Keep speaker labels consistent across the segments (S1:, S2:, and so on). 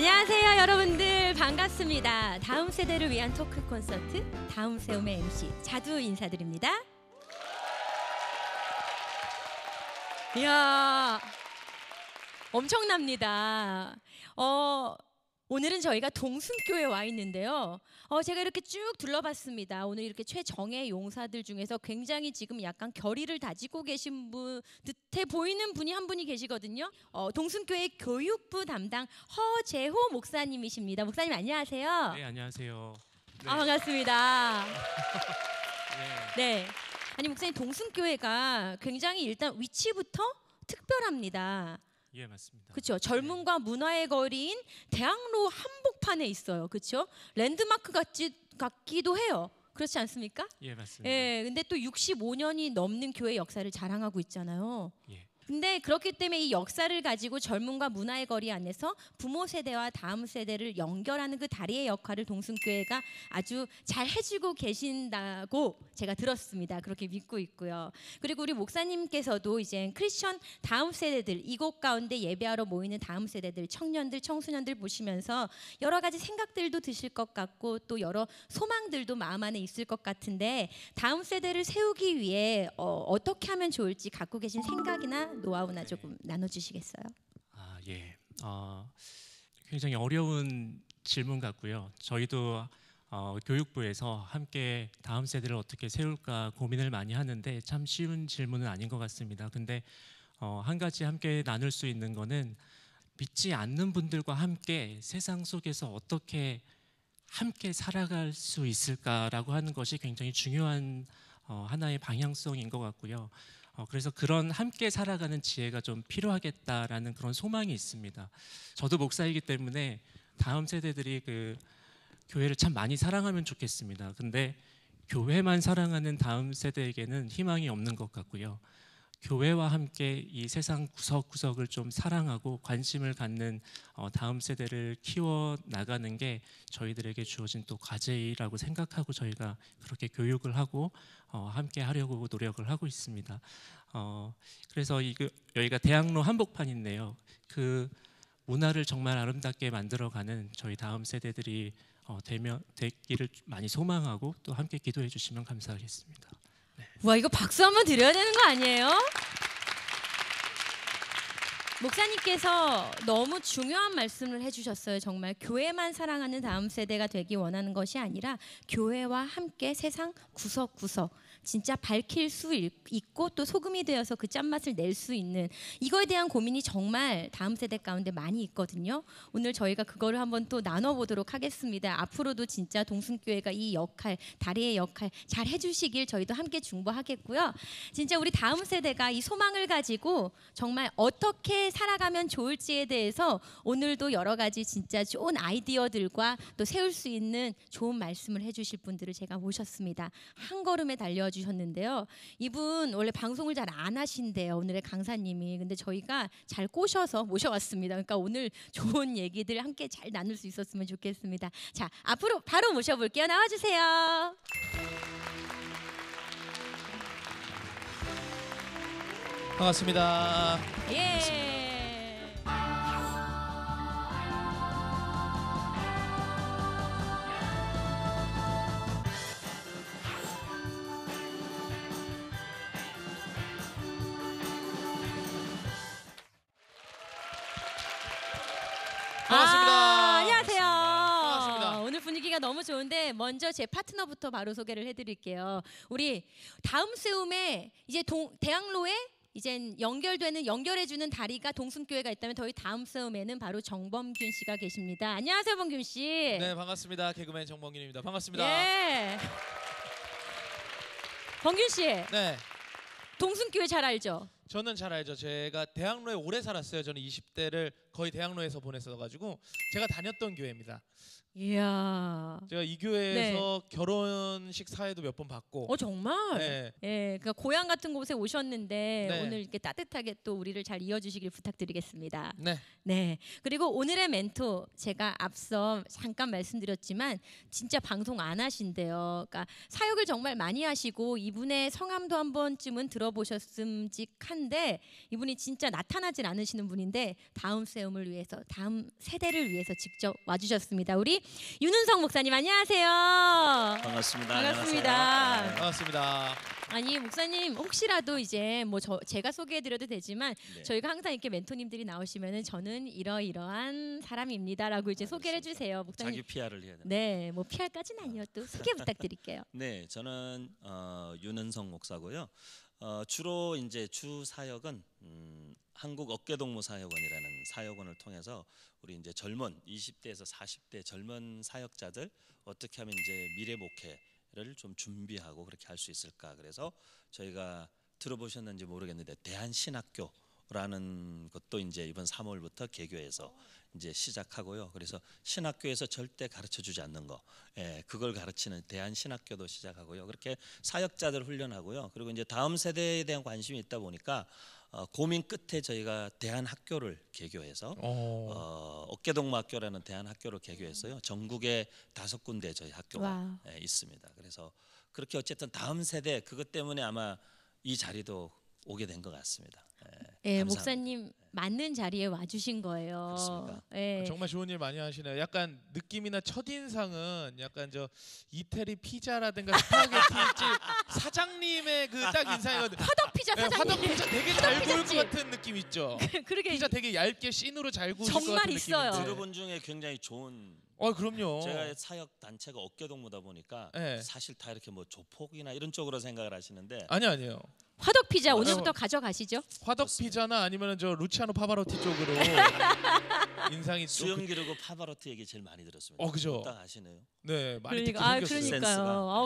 S1: 안녕하세요 여러분들 반갑습니다 다음 세대를 위한 토크 콘서트 다음 세움의 MC 자두 인사드립니다 이야 엄청납니다 어 오늘은 저희가 동순교에 와 있는데요. 어, 제가 이렇게 쭉 둘러봤습니다. 오늘 이렇게 최정예 용사들 중에서 굉장히 지금 약간 결의를 다지고 계신 분 듯해 보이는 분이 한 분이 계시거든요. 어, 동순교회 교육부 담당 허재호 목사님이십니다. 목사님 안녕하세요.
S2: 네 안녕하세요.
S1: 네. 아 반갑습니다. 네. 네. 아니 목사님 동순교회가 굉장히 일단 위치부터 특별합니다. 예, 맞습니다. 그렇죠. 젊음과 문화의 거리인 대학로 한복판에 있어요. 그렇죠? 랜드마크 같지 같기도 해요. 그렇지 않습니까? 예, 맞습니다. 예, 근데 또 65년이 넘는 교회 역사를 자랑하고 있잖아요. 예. 근데 그렇기 때문에 이 역사를 가지고 젊음과 문화의 거리 안에서 부모 세대와 다음 세대를 연결하는 그 다리의 역할을 동승교회가 아주 잘 해주고 계신다고 제가 들었습니다. 그렇게 믿고 있고요. 그리고 우리 목사님께서도 이제 크리스천 다음 세대들 이곳 가운데 예배하러 모이는 다음 세대들 청년들 청소년들 보시면서 여러 가지 생각들도 드실 것 같고 또 여러 소망들도 마음 안에 있을 것 같은데 다음 세대를 세우기 위해 어, 어떻게 하면 좋을지 갖고 계신 생각이나 노하우나 조금 나눠주시겠어요?
S2: 아 예, 어, 굉장히 어려운 질문 같고요. 저희도 어, 교육부에서 함께 다음 세대를 어떻게 세울까 고민을 많이 하는데 참 쉬운 질문은 아닌 것 같습니다. 근데 어, 한 가지 함께 나눌 수 있는 거는 믿지 않는 분들과 함께 세상 속에서 어떻게 함께 살아갈 수 있을까라고 하는 것이 굉장히 중요한 어, 하나의 방향성인 것 같고요. 어, 그래서 그런 함께 살아가는 지혜가 좀 필요하겠다라는 그런 소망이 있습니다. 저도 목사이기 때문에 다음 세대들이 그 교회를 참 많이 사랑하면 좋겠습니다. 근데 교회만 사랑하는 다음 세대에게는 희망이 없는 것 같고요. 교회와 함께 이 세상 구석구석을 좀 사랑하고 관심을 갖는 어, 다음 세대를 키워 나가는 게 저희들에게 주어진 또 과제라고 생각하고 저희가 그렇게 교육을 하고 어, 함께 하려고 노력을 하고 있습니다. 어, 그래서 이 그, 여기가 대학로 한복판인데요. 그 문화를 정말 아름답게 만들어가는 저희 다음 세대들이 되면 되기를 많이 소망하고 또 함께 기도해 주시면 감사하겠습니다.
S1: 와 이거 박수 한번 드려야 되는 거 아니에요? 목사님께서 너무 중요한 말씀을 해주셨어요. 정말 교회만 사랑하는 다음 세대가 되기 원하는 것이 아니라 교회와 함께 세상 구석구석 진짜 밝힐 수 있고 또 소금이 되어서 그 짠맛을 낼 수 있는 이거에 대한 고민이 정말 다음 세대 가운데 많이 있거든요. 오늘 저희가 그거를 한번 또 나눠보도록 하겠습니다. 앞으로도 진짜 동순교회가 이 역할, 다리의 역할 잘 해주시길 저희도 함께 중보하겠고요. 진짜 우리 다음 세대가 이 소망을 가지고 정말 어떻게 살아가면 좋을지에 대해서 오늘도 여러 가지 진짜 좋은 아이디어들과 또 세울 수 있는 좋은 말씀을 해주실 분들을 제가 모셨습니다. 한 걸음에 달려 주셨는데요 이분 원래 방송을 잘 안 하신대요. 오늘의 강사님이. 근데 저희가 잘 꼬셔서 모셔왔습니다. 그러니까 오늘 좋은 얘기들 함께 잘 나눌 수 있었으면 좋겠습니다. 자, 앞으로 바로 모셔볼게요. 나와주세요.
S3: 반갑습니다.
S1: 예. 먼저 제 파트너부터 바로 소개를 해드릴게요. 우리 다음 세움에 이제 동, 대학로에 이젠 연결되는 연결해주는 다리가 동순교회가 있다면 저희 다음 세움에는 바로 정범균 씨가 계십니다. 안녕하세요, 범균 씨. 네,
S3: 반갑습니다. 개그맨 정범균입니다. 반갑습니다.
S1: 예. 범균 씨. 네. 동순교회 잘 알죠?
S3: 저는 잘 알죠. 제가 대학로에 오래 살았어요. 저는 20대를 거의 대학로에서 보냈어가지고 제가 다녔던 교회입니다.
S1: 이야.
S3: 제가 이 교회에서 네. 결혼식 사회도 몇번 받고. 어 정말. 네.
S1: 예, 그러니까 고향 같은 곳에 오셨는데 네. 오늘 이렇게 따뜻하게 또 우리를 잘 이어주시길 부탁드리겠습니다. 네. 네. 그리고 오늘의 멘토 제가 앞서 잠깐 말씀드렸지만 진짜 방송 안 하신대요. 그러니까 사역을 정말 많이 하시고 이분의 성함도 한 번쯤은 들어보셨음직한데 이분이 진짜 나타나질 않으시는 분인데 다음 세. 세움을 위해서 다음 세대를 위해서 직접 와주셨습니다. 우리 윤은성 목사님 안녕하세요.
S3: 반갑습니다. 반갑습니다. 안녕하세요. 네. 반갑습니다.
S1: 아니 목사님 혹시라도 이제 뭐 저 제가 소개해드려도 되지만 네. 저희가 항상 이렇게 멘토님들이 나오시면은 저는 이러이러한 사람입니다라고 이제 소개를 주세요 목사님. 자기
S4: PR을 해야 돼요.
S1: 네, 뭐 PR까지는 아니어도 소개 부탁드릴게요.
S4: 네, 저는 어, 윤은성 목사고요. 어, 주로 이제 주 사역은 음, 한국 어깨동무 사역원이라는 사역원을 통해서 우리 이제 젊은 20대에서 40대 젊은 사역자들 어떻게 하면 이제 미래 목회를 좀 준비하고 그렇게 할 수 있을까 그래서 저희가 들어보셨는지 모르겠는데 대한신학교 라는 것도 이제 이번 3월부터 개교해서 이제 시작하고요. 그래서 신학교에서 절대 가르쳐 주지 않는 거, 예, 그걸 가르치는 대한 신학교도 시작하고요. 그렇게 사역자들 훈련하고요. 그리고 이제 다음 세대에 대한 관심이 있다 보니까 어, 고민 끝에 저희가 대한 학교를 개교해서 어, 어 어깨동무 학교라는 대한 학교를 개교했어요. 전국에 다섯 군데 저희 학교가 예, 있습니다. 그래서 그렇게 어쨌든 다음 세대 그것 때문에 아마 이 자리도 오게 된 것 같습니다.
S1: 예, 예 목사님 맞는 자리에 와주신 거예요. 그렇습니까? 예. 아, 정말
S3: 좋은 일 많이 하시네요. 약간 느낌이나 첫인상은 약간 저 이태리 피자라든가 스파게티 사장님의 그 딱 인상이거든. 화덕 피자 사장님. 예, 화덕 피자 되게 잘 구울 것 같은 느낌 있죠. 그, 러게 피자 되게 얇게 씬으로 잘 구울 것 같은 있어요. 들어본
S4: 중에 굉장히 좋은
S3: 아 그럼요. 제가
S4: 사역 단체가 어깨동무다 보니까 네. 사실 다 이렇게 뭐 조폭이나 이런 쪽으로 생각을 하시는데 아니 아니요
S3: 화덕 피자 어, 오늘부터 어. 가져가시죠. 화덕 피자나 아니면 저 루치아노 파바로티 쪽으로
S4: 인상이 수영 그 기르고 파바로티 얘기 제일 많이 들었습니다. 어, 그죠? 딱 아시네요. 네, 많이 그러니까, 아, 그러니까요. 센스 네.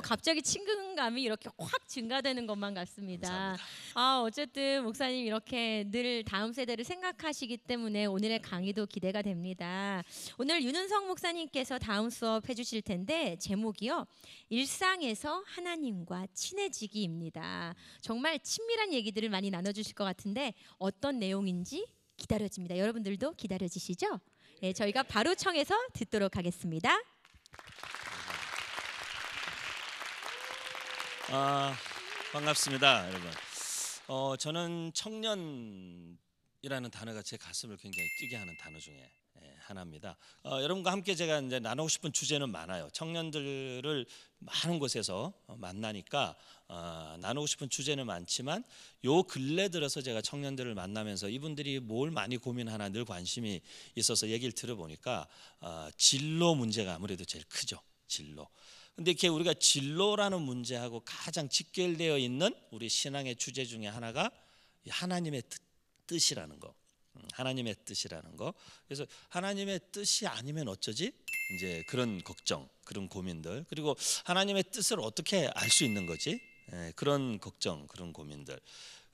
S1: 갑자기 친근감이 이렇게 확 증가되는 것만 같습니다. 감사합니다. 아, 어쨌든 목사님 이렇게 늘 다음 세대를 생각하시기 때문에 오늘의 강의도 기대가 됩니다. 오늘 윤은성 목사님께서 다음 수업 해주실 텐데 제목이요, 일상에서 하나님과 친해지기입니다. 정말 친밀한 얘기들을 많이 나눠주실 것 같은데 어떤 내용인지 기다려집니다. 여러분들도 기다려지시죠? 네, 예, 저희가 바로 청해서 듣도록 하겠습니다.
S4: 아, 반갑습니다, 여러분. 어, 저는 청년이라는 단어가 제 가슴을 굉장히 뛰게 하는 단어 중에 하나입니다. 어, 여러분과 함께 제가 이제 나누고 싶은 주제는 많아요. 청년들을 많은 곳에서 어, 만나니까 어, 나누고 싶은 주제는 많지만 요 근래 들어서 제가 청년들을 만나면서 이분들이 뭘 많이 고민하나 늘 관심이 있어서 얘기를 들어보니까 어, 진로 문제가 아무래도 제일 크죠. 진로. 근데 이렇게 우리가 진로라는 문제하고 가장 직결되어 있는 우리 신앙의 주제 중에 하나가 하나님의 뜻, 이라는 거. 음, 하나님의 뜻이라는 거. 그래서 하나님의 뜻이 아니면 어쩌지? 이제 그런 걱정, 그런 고민들. 그리고 하나님의 뜻을 어떻게 알 수 있는 거지? 예, 그런 걱정, 그런 고민들.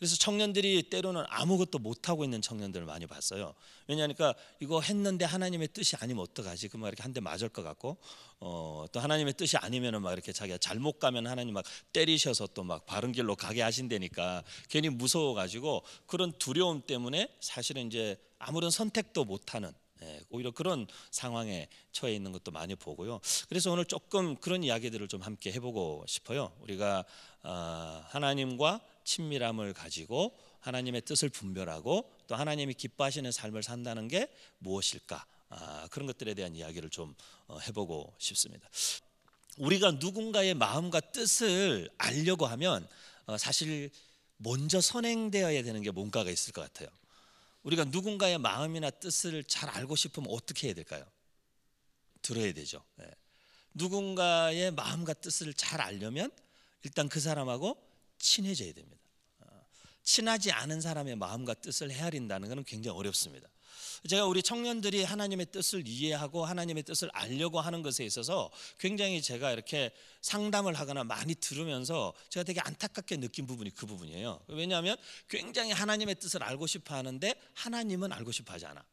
S4: 그래서 청년들이 때로는 아무것도 못하고 있는 청년들을 많이 봤어요. 왜냐하니까 이거 했는데 하나님의 뜻이 아니면 어떡하지? 그막 이렇게 한 대 맞을 것 같고 어, 또 하나님의 뜻이 아니면은 막 이렇게 자기가 잘못 가면 하나님 막 때리셔서 또 막 바른 길로 가게 하신다니까 괜히 무서워가지고 그런 두려움 때문에 사실은 이제 아무런 선택도 못하는 예, 오히려 그런 상황에 처해 있는 것도 많이 보고요. 그래서 오늘 조금 그런 이야기들을 좀 함께 해보고 싶어요. 우리가 어, 하나님과 친밀함을 가지고 하나님의 뜻을 분별하고 또 하나님이 기뻐하시는 삶을 산다는 게 무엇일까? 아, 그런 것들에 대한 이야기를 좀 어, 해보고 싶습니다. 우리가 누군가의 마음과 뜻을 알려고 하면 어, 사실 먼저 선행되어야 되는 게 뭔가가 있을 것 같아요. 우리가 누군가의 마음이나 뜻을 잘 알고 싶으면 어떻게 해야 될까요? 들어야 되죠. 네. 누군가의 마음과 뜻을 잘 알려면 일단 그 사람하고 친해져야 됩니다. 친하지 않은 사람의 마음과 뜻을 헤아린다는 것은 굉장히 어렵습니다. 제가 우리 청년들이 하나님의 뜻을 이해하고 하나님의 뜻을 알려고 하는 것에 있어서 굉장히 제가 이렇게 상담을 하거나 많이 들으면서 제가 되게 안타깝게 느낀 부분이 그 부분이에요. 왜냐하면 굉장히 하나님의 뜻을 알고 싶어 하는데 하나님은 알고 싶어 하지 않아.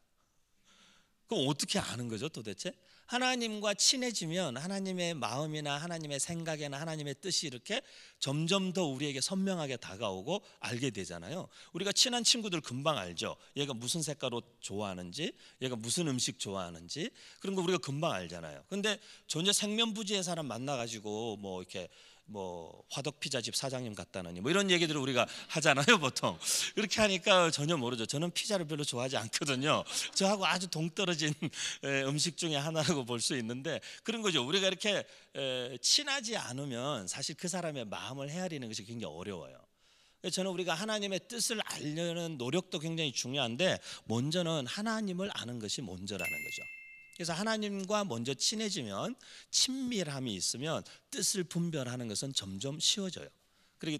S4: 그럼 어떻게 아는 거죠 도대체? 하나님과 친해지면 하나님의 마음이나 하나님의 생각이나 하나님의 뜻이 이렇게 점점 더 우리에게 선명하게 다가오고 알게 되잖아요. 우리가 친한 친구들 금방 알죠. 얘가 무슨 색깔 옷 좋아하는지, 얘가 무슨 음식 좋아하는지 그런 거 우리가 금방 알잖아요. 근데 전혀 생면부지의 사람 만나 가지고 뭐 이렇게 뭐 화덕 피자집 사장님 같다느니 뭐 이런 얘기들을 우리가 하잖아요 보통 그렇게 하니까 전혀 모르죠 저는 피자를 별로 좋아하지 않거든요 저하고 아주 동떨어진 음식 중에 하나라고 볼 수 있는데 그런 거죠 우리가 이렇게 친하지 않으면 사실 그 사람의 마음을 헤아리는 것이 굉장히 어려워요 저는 우리가 하나님의 뜻을 알려는 노력도 굉장히 중요한데 먼저는 하나님을 아는 것이 먼저라는 거죠 그래서 하나님과 먼저 친해지면 친밀함이 있으면 뜻을 분별하는 것은 점점 쉬워져요. 그렇기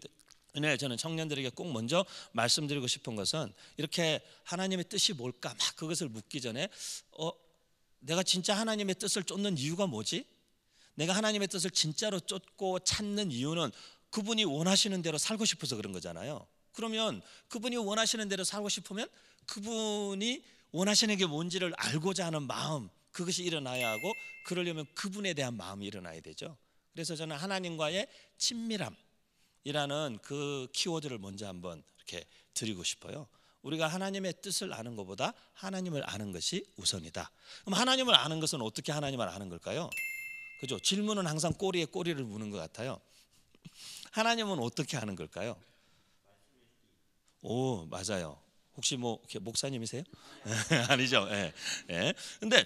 S4: 때문에 네, 저는 청년들에게 꼭 먼저 말씀드리고 싶은 것은 이렇게 하나님의 뜻이 뭘까 막 그것을 묻기 전에 어 내가 진짜 하나님의 뜻을 쫓는 이유가 뭐지? 내가 하나님의 뜻을 진짜로 쫓고 찾는 이유는 그분이 원하시는 대로 살고 싶어서 그런 거잖아요. 그러면 그분이 원하시는 대로 살고 싶으면 그분이 원하시는 게 뭔지를 알고자 하는 마음 그것이 일어나야 하고 그러려면 그분에 대한 마음이 일어나야 되죠. 그래서 저는 하나님과의 친밀함이라는 그 키워드를 먼저 한번 이렇게 드리고 싶어요. 우리가 하나님의 뜻을 아는 것보다 하나님을 아는 것이 우선이다. 그럼 하나님을 아는 것은 어떻게 하나님을 아는 걸까요? 그죠? 질문은 항상 꼬리에 꼬리를 무는 것 같아요. 하나님은 어떻게 하는 걸까요? 오 맞아요. 혹시 뭐 목사님이세요? 아니죠. 예. 예. 근데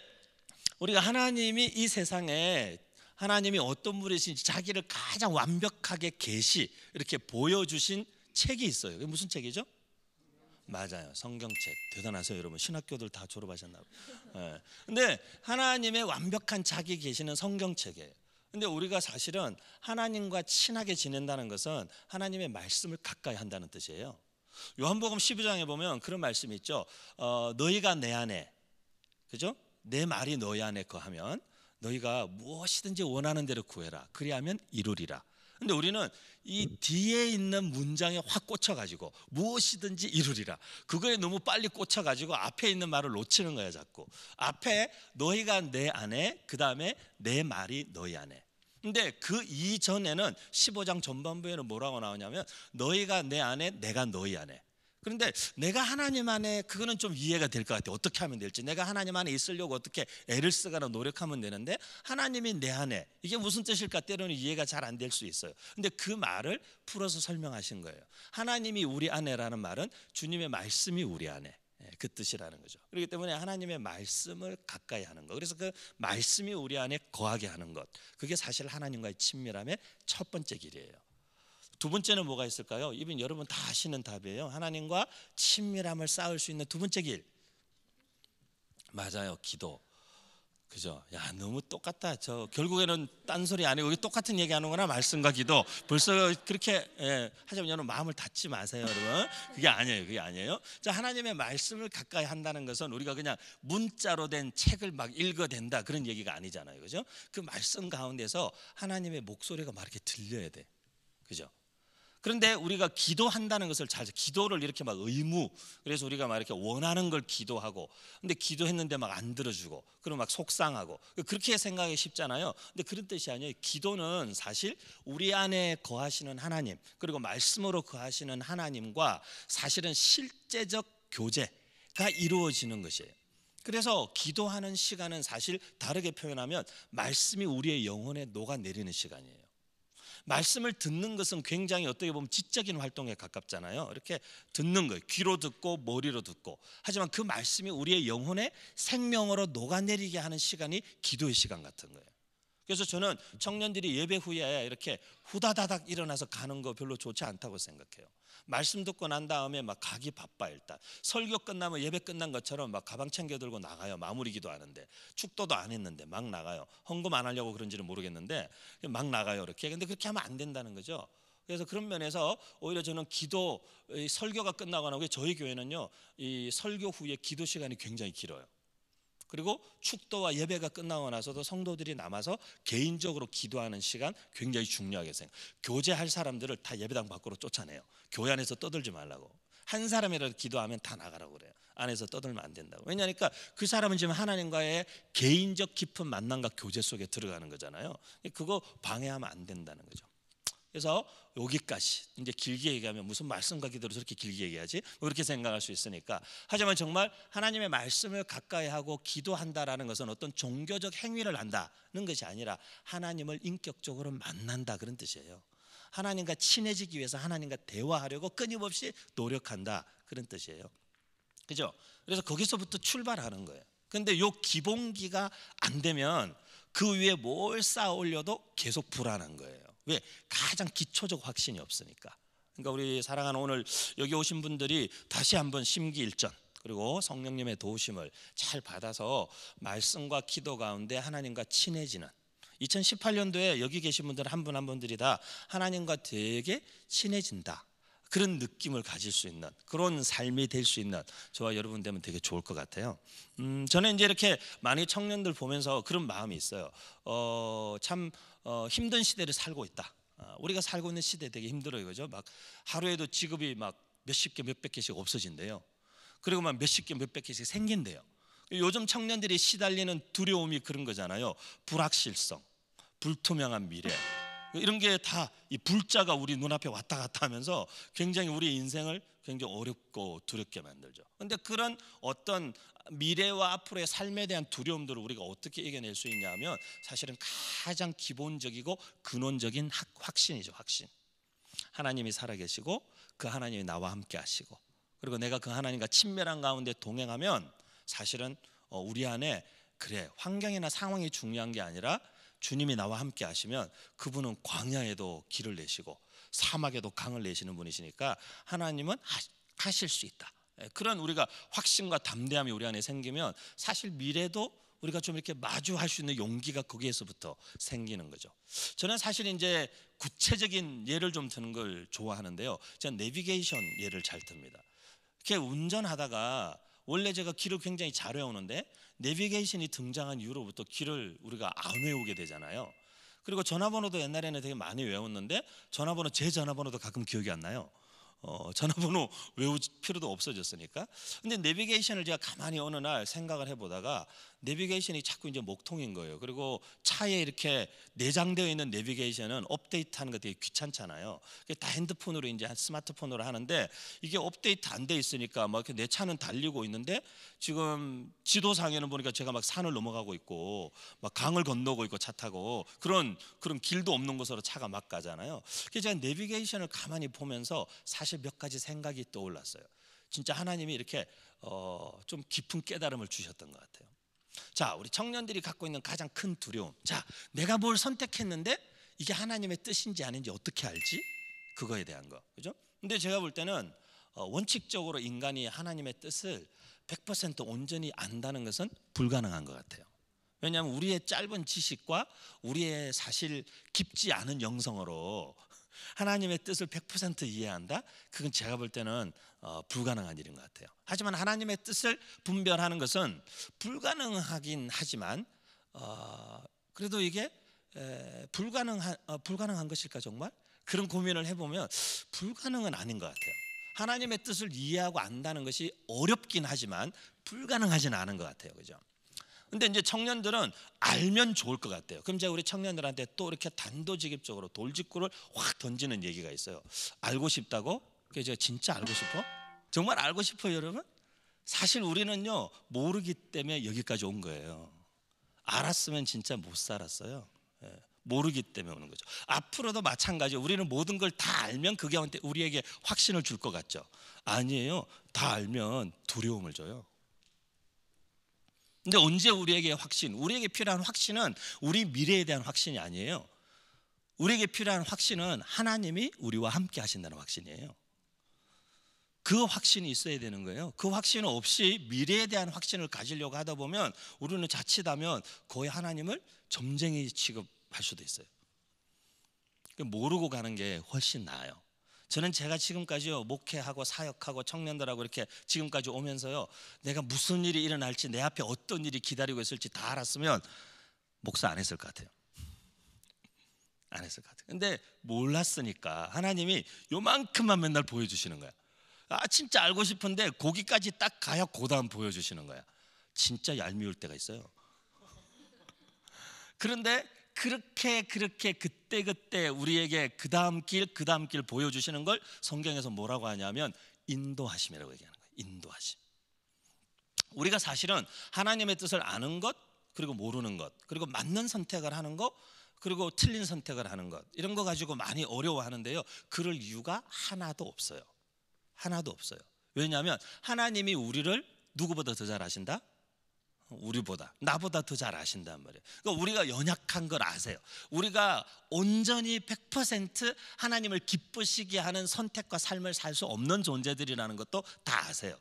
S4: 우리가 하나님이 이 세상에 하나님이 어떤 분이신지 자기를 가장 완벽하게 계시 이렇게 보여주신 책이 있어요. 그게 무슨 책이죠? 맞아요. 성경책. 대단하세요, 여러분. 신학교들 다 졸업하셨나 봐요. 예. 근데 하나님의 완벽한 자기 계시는 성경책이에요. 근데 우리가 사실은 하나님과 친하게 지낸다는 것은 하나님의 말씀을 가까이 한다는 뜻이에요. 요한복음 12장에 보면 그런 말씀이 있죠. 어, 너희가 내 안에 그죠? 내 말이 너희 안에 거하면 너희가 무엇이든지 원하는 대로 구해라. 그리하면 이루리라. 근데 우리는 이 뒤에 있는 문장에 확 꽂혀가지고 무엇이든지 이루리라. 그거에 너무 빨리 꽂혀가지고 앞에 있는 말을 놓치는 거야 자꾸. 앞에 너희가 내 안에 그 다음에 내 말이 너희 안에. 근데 그 이전에는 15장 전반부에는 뭐라고 나오냐면 너희가 내 안에 내가 너희 안에. 그런데 내가 하나님 안에 그거는 좀 이해가 될 것 같아요. 어떻게 하면 될지. 내가 하나님 안에 있으려고 어떻게 애를 쓰거나 노력하면 되는데 하나님이 내 안에 이게 무슨 뜻일까 때로는 이해가 잘 안 될 수 있어요. 근데 그 말을 풀어서 설명하신 거예요. 하나님이 우리 안에라는 말은 주님의 말씀이 우리 안에. 예, 그 뜻이라는 거죠. 그렇기 때문에 하나님의 말씀을 가까이 하는 것. 그래서 그 말씀이 우리 안에 거하게 하는 것. 그게 사실 하나님과의 친밀함의 첫 번째 길이에요. 두 번째는 뭐가 있을까요? 이분 여러분 다 아시는 답이에요. 하나님과 친밀함을 쌓을 수 있는 두 번째 길. 맞아요. 기도. 그죠? 야, 너무 똑같다. 저 결국에는 딴 소리 아니고 여기 똑같은 얘기 하는구나. 말씀과 기도. 벌써 그렇게 예, 하자면 여러분 마음을 닫지 마세요, 여러분. 그게 아니에요. 그게 아니에요. 자, 하나님의 말씀을 가까이 한다는 것은 우리가 그냥 문자로 된 책을 막 읽어 댄다 그런 얘기가 아니잖아요. 그죠? 그 말씀 가운데서 하나님의 목소리가 막 이렇게 들려야 돼. 그죠? 그런데 우리가 기도한다는 것을 잘 기도를 이렇게 막 의무 그래서 우리가 막 이렇게 원하는 걸 기도하고 근데 기도했는데 막 안 들어주고 그럼 막 속상하고 그렇게 생각이 쉽잖아요. 근데 그런 뜻이 아니에요. 기도는 사실 우리 안에 거하시는 하나님 그리고 말씀으로 거하시는 하나님과 사실은 실제적 교제가 이루어지는 것이에요. 그래서 기도하는 시간은 사실 다르게 표현하면 말씀이 우리의 영혼에 녹아내리는 시간이에요. 말씀을 듣는 것은 굉장히 어떻게 보면 지적인 활동에 가깝잖아요. 이렇게 듣는 거예요. 귀로 듣고 머리로 듣고. 하지만 그 말씀이 우리의 영혼에 생명으로 녹아내리게 하는 시간이 기도의 시간 같은 거예요. 그래서 저는 청년들이 예배 후에 이렇게 후다다닥 일어나서 가는 거 별로 좋지 않다고 생각해요. 말씀 듣고 난 다음에 막 가기 바빠 일단 설교 끝나면 예배 끝난 것처럼 막 가방 챙겨 들고 나가요 마무리기도 하는데 축도도 안 했는데 막 나가요 헌금 안 하려고 그런지는 모르겠는데 막 나가요 이렇게 근데 그렇게 하면 안 된다는 거죠 그래서 그런 면에서 오히려 저는 기도 설교가 끝나거나 저희 교회는요 이 설교 후에 기도 시간이 굉장히 길어요 그리고 축도와 예배가 끝나고 나서도 성도들이 남아서 개인적으로 기도하는 시간 굉장히 중요하게 생각. 교제할 사람들을 다 예배당 밖으로 쫓아내요. 교회 안에서 떠들지 말라고. 한 사람이라도 기도하면 다 나가라고 그래요. 안에서 떠들면 안 된다고. 왜냐니까 그 사람은 지금 하나님과의 개인적 깊은 만남과 교제 속에 들어가는 거잖아요. 그거 방해하면 안 된다는 거죠. 그래서 여기까지 이제 길게 얘기하면 무슨 말씀 가기대로 저렇게 길게 얘기하지? 뭐 그렇게 생각할 수 있으니까. 하지만 정말 하나님의 말씀을 가까이하고 기도한다라는 것은 어떤 종교적 행위를 한다는 것이 아니라 하나님을 인격적으로 만난다 그런 뜻이에요. 하나님과 친해지기 위해서 하나님과 대화하려고 끊임없이 노력한다 그런 뜻이에요. 그죠? 그래서 거기서부터 출발하는 거예요. 근데 요 기본기가 안 되면 그 위에 뭘 쌓아 올려도 계속 불안한 거예요. 왜? 가장 기초적 확신이 없으니까. 그러니까 우리 사랑하는 오늘 여기 오신 분들이 다시 한번 심기일전 그리고 성령님의 도우심을 잘 받아서 말씀과 기도 가운데 하나님과 친해지는 2018년도에 여기 계신 분들 한 분 한 분들이 다 하나님과 되게 친해진다. 그런 느낌을 가질 수 있는 그런 삶이 될 수 있는 저와 여러분 되면 되게 좋을 것 같아요. 음, 저는 이제 이렇게 많이 청년들 보면서 그런 마음이 있어요. 어, 참 어, 힘든 시대를 살고 있다. 어, 우리가 살고 있는 시대 되게 힘들어요, 그죠? 막 하루에도 지급이 막 몇십 개, 몇백 개씩 없어진대요. 그리고 막 몇십 개, 몇백 개씩 생긴대요. 요즘 청년들이 시달리는 두려움이 그런 거잖아요. 불확실성, 불투명한 미래. 이런 게 다 이 불자가 우리 눈앞에 왔다 갔다 하면서 굉장히 우리 인생을 굉장히 어렵고 두렵게 만들죠. 근데 그런 어떤 미래와 앞으로의 삶에 대한 두려움들을 우리가 어떻게 이겨낼 수 있냐면 사실은 가장 기본적이고 근원적인 확신이죠 확신 하나님이 살아계시고 그 하나님이 나와 함께 하시고 그리고 내가 그 하나님과 친밀한 가운데 동행하면 사실은 어, 우리 안에 그래 환경이나 상황이 중요한 게 아니라 주님이 나와 함께 하시면 그분은 광야에도 길을 내시고 사막에도 강을 내시는 분이시니까 하나님은 하실 수 있다 예, 그런 우리가 확신과 담대함이 우리 안에 생기면 사실 미래도 우리가 좀 이렇게 마주할 수 있는 용기가 거기에서부터 생기는 거죠. 저는 사실 이제 구체적인 예를 좀 드는 걸 좋아하는데요. 제가 내비게이션 예를 잘 듭니다. 이렇게 운전하다가 원래 제가 길을 굉장히 잘 외우는데 내비게이션이 등장한 이후로부터 길을 우리가 안 외우게 되잖아요. 그리고 전화번호도 옛날에는 되게 많이 외웠는데 전화번호 제 전화번호도 가끔 기억이 안 나요. 어, 전화번호 외울 필요도 없어졌으니까. 근데 내비게이션을 제가 가만히 어느 날 생각을 해보다가 내비게이션이 자꾸 이제 목통인 거예요. 그리고 차에 이렇게 내장되어 있는 내비게이션은 업데이트하는 거 되게 귀찮잖아요. 다 핸드폰으로 이제 스마트폰으로 하는데 이게 업데이트 안 돼 있으니까 막 내 차는 달리고 있는데 지금 지도상에는 보니까 제가 막 산을 넘어가고 있고 막 강을 건너고 있고 차 타고 그런 그런 길도 없는 곳으로 차가 막 가잖아요. 그래서 제가 내비게이션을 가만히 보면서 사실 몇 가지 생각이 떠올랐어요. 진짜 하나님이 이렇게 어, 좀 깊은 깨달음을 주셨던 것 같아요. 자, 우리 청년들이 갖고 있는 가장 큰 두려움. 자, 내가 뭘 선택했는데 이게 하나님의 뜻인지 아닌지 어떻게 알지? 그거에 대한 거. 그죠? 근데 제가 볼 때는 어, 원칙적으로 인간이 하나님의 뜻을 100% 온전히 안다는 것은 불가능한 것 같아요. 왜냐하면 우리의 짧은 지식과 우리의 사실 깊지 않은 영성으로 하나님의 뜻을 100% 이해한다? 그건 제가 볼 때는 어, 불가능한 일인 것 같아요. 하지만 하나님의 뜻을 분별하는 것은 불가능하긴 하지만 어, 그래도 이게 에, 불가능한 어, 불가능한 것일까 정말 그런 고민을 해보면 불가능은 아닌 것 같아요. 하나님의 뜻을 이해하고 안다는 것이 어렵긴 하지만 불가능하진 않은 것 같아요. 그죠? 근데 이제 청년들은 알면 좋을 것 같아요. 그럼 제가 우리 청년들한테 또 이렇게 단도직입적으로 돌직구를 확 던지는 얘기가 있어요. 알고 싶다고? 그래서 제가 진짜 알고 싶어? 정말 알고 싶어요, 여러분? 사실 우리는요, 모르기 때문에 여기까지 온 거예요. 알았으면 진짜 못 살았어요. 예, 모르기 때문에 오는 거죠. 앞으로도 마찬가지. 우리는 모든 걸 다 알면 그게 우리에게 확신을 줄 것 같죠. 아니에요. 다 알면 두려움을 줘요. 근데 언제 우리에게 확신, 우리에게 필요한 확신은 우리 미래에 대한 확신이 아니에요. 우리에게 필요한 확신은 하나님이 우리와 함께 하신다는 확신이에요. 그 확신이 있어야 되는 거예요. 그 확신 없이 미래에 대한 확신을 가지려고 하다 보면 우리는 자칫하면 거의 하나님을 점쟁이 취급할 수도 있어요. 모르고 가는 게 훨씬 나아요. 저는 제가 지금까지 목회하고 사역하고 청년들하고 이렇게 지금까지 오면서요 내가 무슨 일이 일어날지 내 앞에 어떤 일이 기다리고 있을지 다 알았으면 목사 안 했을 것 같아요. 안 했을 것 같아요. 근데 몰랐으니까 하나님이 요만큼만 맨날 보여주시는 거야. 아 진짜 알고 싶은데 거기까지 딱 가야 고다음 그 보여주시는 거야. 진짜 얄미울 때가 있어요. 그런데 그렇게 그렇게 그때 그때 우리에게 그 다음 길, 그 다음 길 보여주시는 걸 성경에서 뭐라고 하냐면 인도하심이라고 얘기하는 거예요. 인도하심. 우리가 사실은 하나님의 뜻을 아는 것, 그리고 모르는 것, 그리고 맞는 선택을 하는 것, 그리고 틀린 선택을 하는 것 이런 거 가지고 많이 어려워하는데요. 그럴 이유가 하나도 없어요. 하나도 없어요. 왜냐하면 하나님이 우리를 누구보다 더 잘 아신다? 우리보다 나보다 더 잘 아신단 말이에요. 그러니까 우리가 연약한 걸 아세요. 우리가 온전히 100% 하나님을 기쁘시게 하는 선택과 삶을 살 수 없는 존재들이라는 것도 다 아세요.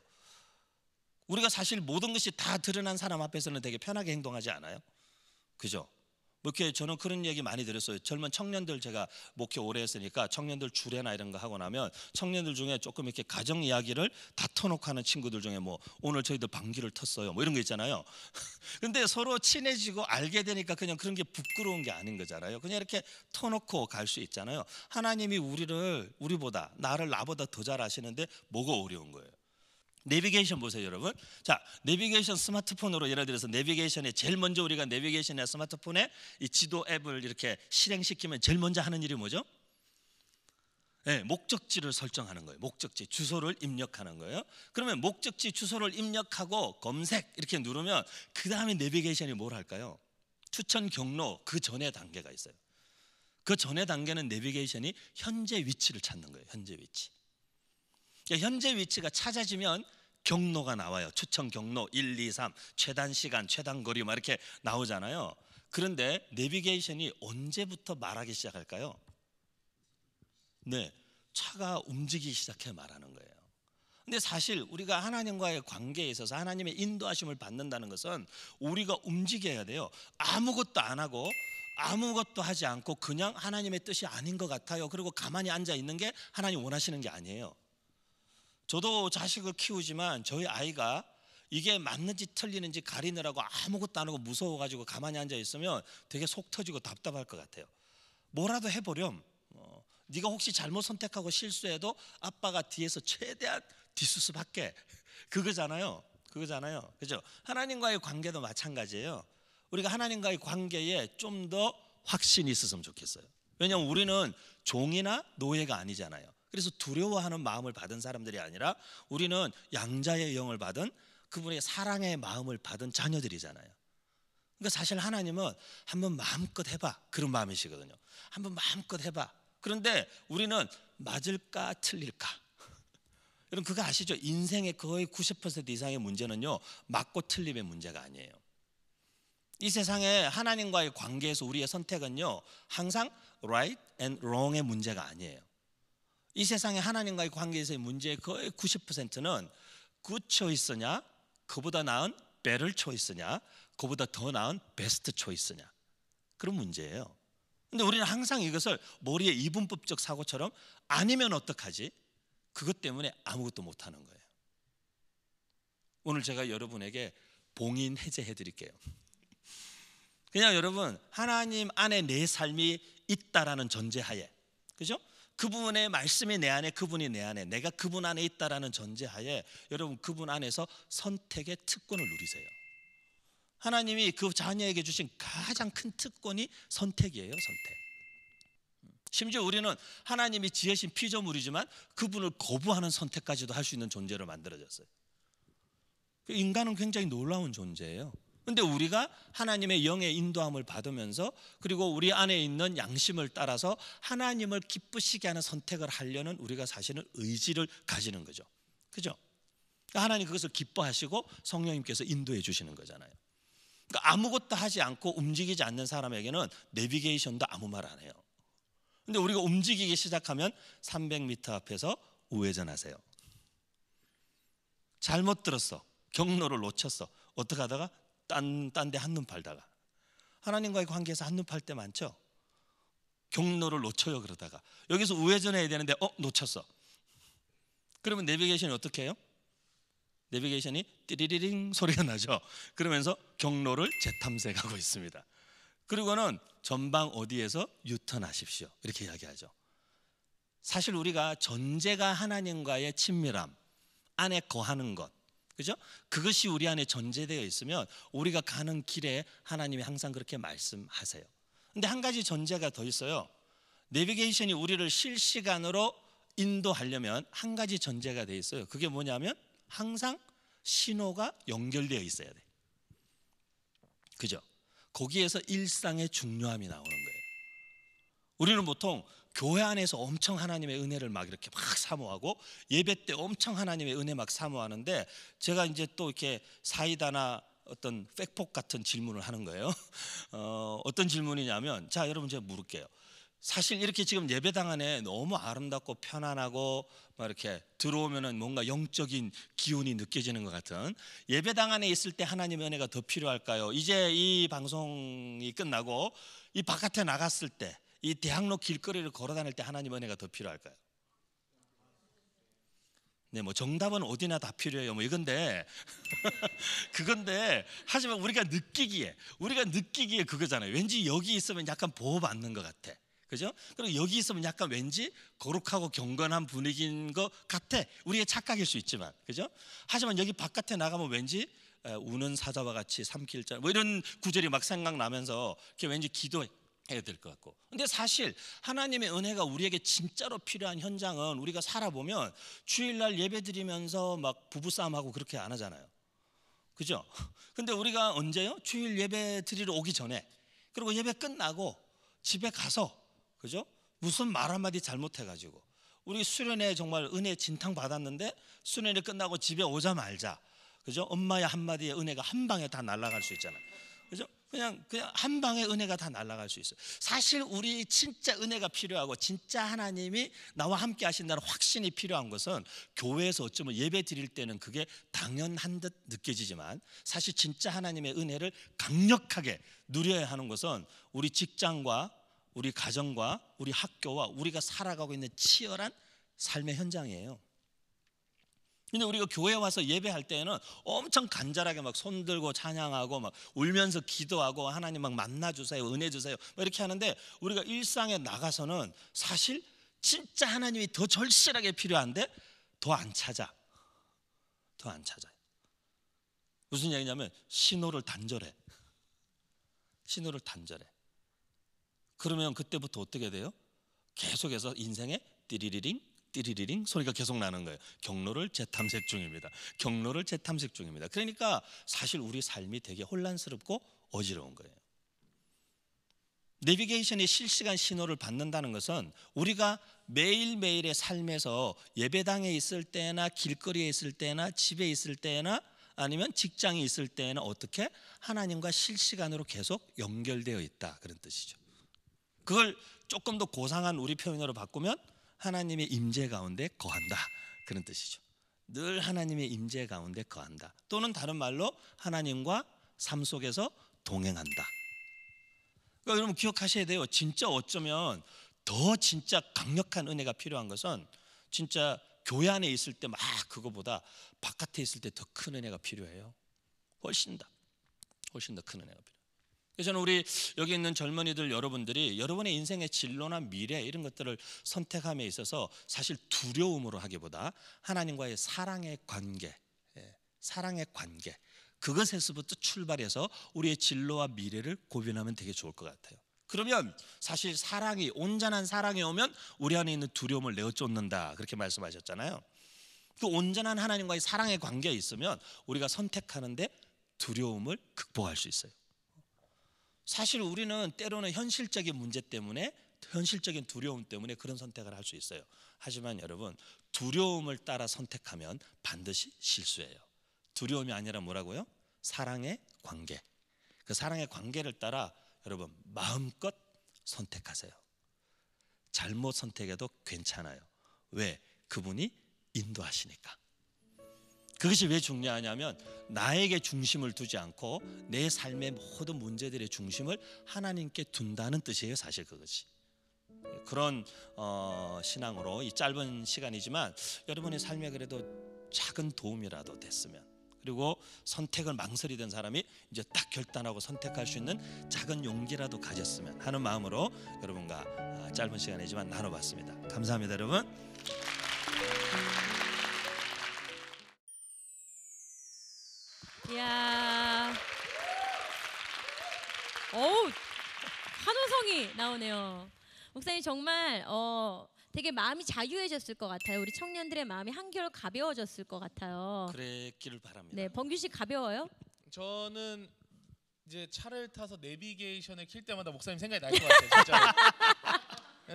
S4: 우리가 사실 모든 것이 다 드러난 사람 앞에서는 되게 편하게 행동하지 않아요? 그죠? 이렇게 저는 그런 얘기 많이 들었어요. 젊은 청년들 제가 목회 오래 했으니까 청년들 주례나 이런 거 하고 나면 청년들 중에 조금 이렇게 가정 이야기를 다 터놓고 하는 친구들 중에 뭐 오늘 저희들 방귀를 텄어요. 뭐 이런 거 있잖아요. 근데 서로 친해지고 알게 되니까 그냥 그런 게 부끄러운 게 아닌 거잖아요. 그냥 이렇게 터놓고 갈 수 있잖아요. 하나님이 우리를 우리보다 나를 나보다 더 잘 아시는데 뭐가 어려운 거예요? 내비게이션 보세요, 여러분. 자, 내비게이션 스마트폰으로 예를 들어서 내비게이션에 제일 먼저 우리가 내비게이션에 스마트폰에 이 지도 앱을 이렇게 실행시키면 제일 먼저 하는 일이 뭐죠? 네, 목적지를 설정하는 거예요. 목적지 주소를 입력하는 거예요. 그러면 목적지 주소를 입력하고 검색 이렇게 누르면 그 다음에 내비게이션이 뭘 할까요? 추천 경로 그 전에 단계가 있어요. 그 전에 단계는 내비게이션이 현재 위치를 찾는 거예요. 현재 위치. 그러니까 현재 위치가 찾아지면 경로가 나와요. 추천 경로 1, 2, 3, 최단 시간, 최단 거리 막 이렇게 나오잖아요. 그런데 내비게이션이 언제부터 말하기 시작할까요? 네. 차가 움직이기 시작해 말하는 거예요. 근데 사실 우리가 하나님과의 관계에 있어서 하나님의 인도하심을 받는다는 것은 우리가 움직여야 돼요. 아무것도 안 하고 아무것도 하지 않고 그냥 하나님의 뜻이 아닌 것 같아요. 그리고 가만히 앉아 있는 게 하나님 원하시는 게 아니에요. 저도 자식을 키우지만 저희 아이가 이게 맞는지 틀리는지 가리느라고 아무것도 안 하고 무서워가지고 가만히 앉아 있으면 되게 속 터지고 답답할 것 같아요. 뭐라도 해보렴. 어, 네가 혹시 잘못 선택하고 실수해도 아빠가 뒤에서 최대한 뒤수습할게 그거잖아요. 그거잖아요. 그죠? 하나님과의 관계도 마찬가지예요. 우리가 하나님과의 관계에 좀 더 확신이 있었으면 좋겠어요. 왜냐하면 우리는 종이나 노예가 아니잖아요. 그래서 두려워하는 마음을 받은 사람들이 아니라 우리는 양자의 영을 받은 그분의 사랑의 마음을 받은 자녀들이잖아요. 그러니까 사실 하나님은 한번 마음껏 해봐 그런 마음이시거든요. 한번 마음껏 해봐. 그런데 우리는 맞을까 틀릴까. 여러분 그거 아시죠? 인생의 거의 90% 이상의 문제는요 맞고 틀림의 문제가 아니에요. 이 세상에 하나님과의 관계에서 우리의 선택은요 항상 right and wrong의 문제가 아니에요. 이세상에 하나님과의 관계에서의 문제의 거의 90%는 good c 냐 그보다 나은 배 e t t e 냐 그보다 더 나은 베스트 t c h 냐 그런 문제예요. 근데 우리는 항상 이것을 머리의 이분법적 사고처럼 아니면 어떡하지? 그것 때문에 아무것도 못 하는 거예요. 오늘 제가 여러분에게 봉인 해제해 드릴게요. 그냥 여러분 하나님 안에 내 삶이 있다라는 전제하에 그죠? 그분의 말씀이 내 안에 그분이 내 안에 내가 그분 안에 있다라는 전제하에 여러분 그분 안에서 선택의 특권을 누리세요. 하나님이 그 자녀에게 주신 가장 큰 특권이 선택이에요, 선택. 심지어 우리는 하나님이 지으신 피조물이지만 그분을 거부하는 선택까지도 할 수 있는 존재로 만들어졌어요. 그 인간은 굉장히 놀라운 존재예요. 근데 우리가 하나님의 영의 인도함을 받으면서 그리고 우리 안에 있는 양심을 따라서 하나님을 기쁘시게 하는 선택을 하려는 우리가 사실은 의지를 가지는 거죠. 그죠? 그러니까 하나님 그것을 기뻐하시고 성령님께서 인도해 주시는 거잖아요. 그러니까 아무것도 하지 않고 움직이지 않는 사람에게는 내비게이션도 아무 말 안 해요. 근데 우리가 움직이기 시작하면 300m 앞에서 우회전하세요. 잘못 들었어. 경로를 놓쳤어. 어떻게 하다가 딴데 한눈 팔다가 하나님과의 관계에서 한눈 팔 때 많죠. 경로를 놓쳐요 그러다가 여기서 우회전해야 되는데 어 놓쳤어. 그러면 내비게이션이 어떻게 해요? 내비게이션이 띠리리링 소리가 나죠. 그러면서 경로를 재탐색하고 있습니다. 그리고는 전방 어디에서 유턴하십시오. 이렇게 이야기하죠. 사실 우리가 전제가 하나님과의 친밀함 안에 거하는 것 그죠? 그것이 우리 안에 전제되어 있으면 우리가 가는 길에 하나님이 항상 그렇게 말씀하세요. 근데 한 가지 전제가 더 있어요. 내비게이션이 우리를 실시간으로 인도하려면 한 가지 전제가 돼 있어요. 그게 뭐냐면 항상 신호가 연결되어 있어야 돼. 그죠? 거기에서 일상의 중요함이 나오는 거예요. 우리는 보통 교회 안에서 엄청 하나님의 은혜를 막 이렇게 막 사모하고 예배 때 엄청 하나님의 은혜 막 사모하는데 제가 이제 또 이렇게 사이다나 어떤 백폭 같은 질문을 하는 거예요. 어, 어떤 질문이냐면 자 여러분 제가 물을게요. 사실 이렇게 지금 예배당 안에 너무 아름답고 편안하고 막 이렇게 들어오면은 뭔가 영적인 기운이 느껴지는 것 같은 예배당 안에 있을 때 하나님의 은혜가 더 필요할까요? 이제 이 방송이 끝나고 이 바깥에 나갔을 때이 대학로 길거리를 걸어 다닐 때 하나님 은혜가 더 필요할까요? 네, 뭐 정답은 어디나 다 필요해요. 뭐 이건데 그건데 하지만 우리가 느끼기에 우리가 느끼기에 그거잖아요. 왠지 여기 있으면 약간 보호받는 것 같아. 그죠? 그리고 여기 있으면 약간 왠지 거룩하고 경건한 분위기인 것 같아. 우리의 착각일 수 있지만, 그죠? 하지만 여기 바깥에 나가면 왠지 우는 사자와 같이 삼킬자 뭐 이런 구절이 막 생각나면서 왠지 기도 해야 될 것 같고. 근데 사실 하나님의 은혜가 우리에게 진짜로 필요한 현장은 우리가 살아보면 주일날 예배드리면서 막 부부싸움하고 그렇게 안 하잖아요. 그죠? 근데 우리가 언제요? 주일 예배 드리러 오기 전에. 그리고 예배 끝나고 집에 가서 그죠? 무슨 말 한마디 잘못해 가지고 우리 수련회 정말 은혜 진탕 받았는데 수련회 끝나고 집에 오자말자. 그죠? 엄마의 한마디에 은혜가 한 방에 다 날아갈 수 있잖아요. 그죠? 그냥 그냥 한 방에 은혜가 다 날아갈 수 있어요. 사실 우리 진짜 은혜가 필요하고 진짜 하나님이 나와 함께 하신다는 확신이 필요한 것은 교회에서 어쩌면 예배 드릴 때는 그게 당연한 듯 느껴지지만 사실 진짜 하나님의 은혜를 강력하게 누려야 하는 것은 우리 직장과 우리 가정과 우리 학교와 우리가 살아가고 있는 치열한 삶의 현장이에요. 근데 우리가 교회 와서 예배할 때에는 엄청 간절하게 막 손들고 찬양하고 막 울면서 기도하고 하나님 막 만나 주세요 은혜 주세요 이렇게 하는데 우리가 일상에 나가서는 사실 진짜 하나님이 더 절실하게 필요한데 더 안 찾아 더 안 찾아요 무슨 얘기냐면 신호를 단절해 신호를 단절해 그러면 그때부터 어떻게 돼요? 계속해서 인생에 띠리리링 띠리리링 소리가 계속 나는 거예요. 경로를 재탐색 중입니다. 경로를 재탐색 중입니다. 그러니까 사실 우리 삶이 되게 혼란스럽고 어지러운 거예요. 내비게이션이 실시간 신호를 받는다는 것은 우리가 매일매일의 삶에서 예배당에 있을 때나 길거리에 있을 때나 집에 있을 때나 아니면 직장에 있을 때는 에 어떻게 하나님과 실시간으로 계속 연결되어 있다 그런 뜻이죠. 그걸 조금 더 고상한 우리 표현으로 바꾸면 하나님의 임재 가운데 거한다. 그런 뜻이죠. 늘 하나님의 임재 가운데 거한다. 또는 다른 말로 하나님과 삶 속에서 동행한다. 그러니까 여러분 기억하셔야 돼요. 진짜 어쩌면 더 진짜 강력한 은혜가 필요한 것은 진짜 교회 안에 있을 때 막 그거보다 바깥에 있을 때 더 큰 은혜가 필요해요. 훨씬 더 훨씬 더 큰 은혜가 필요해요. 저는 우리 여기 있는 젊은이들 여러분들이 여러분의 인생의 진로나 미래 이런 것들을 선택함에 있어서 사실 두려움으로 하기보다 하나님과의 사랑의 관계, 예, 사랑의 관계 그것에서부터 출발해서 우리의 진로와 미래를 고민하면 되게 좋을 것 같아요. 그러면 사실 사랑이 온전한 사랑이 오면 우리 안에 있는 두려움을 내어 쫓는다 그렇게 말씀하셨잖아요. 그 온전한 하나님과의 사랑의 관계에 있으면 우리가 선택하는데 두려움을 극복할 수 있어요. 사실 우리는 때로는 현실적인 문제 때문에 현실적인 두려움 때문에 그런 선택을 할 수 있어요. 하지만 여러분 두려움을 따라 선택하면 반드시 실수예요. 두려움이 아니라 뭐라고요? 사랑의 관계. 그 사랑의 관계를 따라 여러분 마음껏 선택하세요. 잘못 선택해도 괜찮아요. 왜? 그분이 인도하시니까. 그것이 왜 중요하냐면 나에게 중심을 두지 않고 내 삶의 모든 문제들의 중심을 하나님께 둔다는 뜻이에요. 사실 그것이. 그런 어, 신앙으로 이 짧은 시간이지만 여러분의 삶에 그래도 작은 도움이라도 됐으면 그리고 선택을 망설이던 사람이 이제 딱 결단하고 선택할 수 있는 작은 용기라도 가졌으면 하는 마음으로 여러분과 아, 짧은 시간이지만 나눠봤습니다. 감사합니다, 여러분.
S1: 이야. 어우, 환호성이 나오네요. 목사님 정말 어 되게 마음이 자유해졌을 것 같아요. 우리 청년들의 마음이 한결 가벼워졌을 것 같아요.
S3: 그랬기를 바랍니다.
S1: 네, 범규 씨 가벼워요?
S3: 저는 이제 차를 타서 내비게이션을 킬 때마다 목사님 생각이 날 것 같아요. 진짜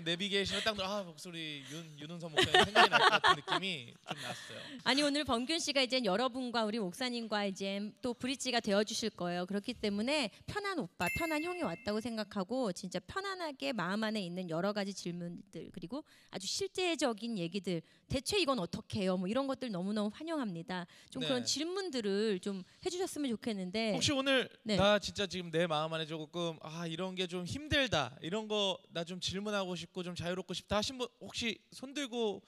S3: 내비게이션을 딱 들어 아 목소리 윤 윤은선 목사님 생각이 날것 같은 느낌이 좀 났어요.
S1: 아니 오늘 범균 씨가 이제 여러분과 우리 목사님과 이제 또 브릿지가 되어 주실 거예요. 그렇기 때문에 편한 오빠, 편한 형이 왔다고 생각하고 진짜 편안하게 마음 안에 있는 여러 가지 질문들 그리고 아주 실제적인 얘기들 대체 이건 어떻게 해요? 뭐 이런 것들 너무너무 환영합니다. 좀 네. 그런 질문들을 좀 해주셨으면 좋겠는데 혹시 오늘
S3: 네. 나 진짜 지금 내 마음 안에 조금 아 이런 게 좀 힘들다 이런 거 나 좀 질문하고 싶 싶고 좀 자유롭고 싶다 하신 분 혹시 손 들고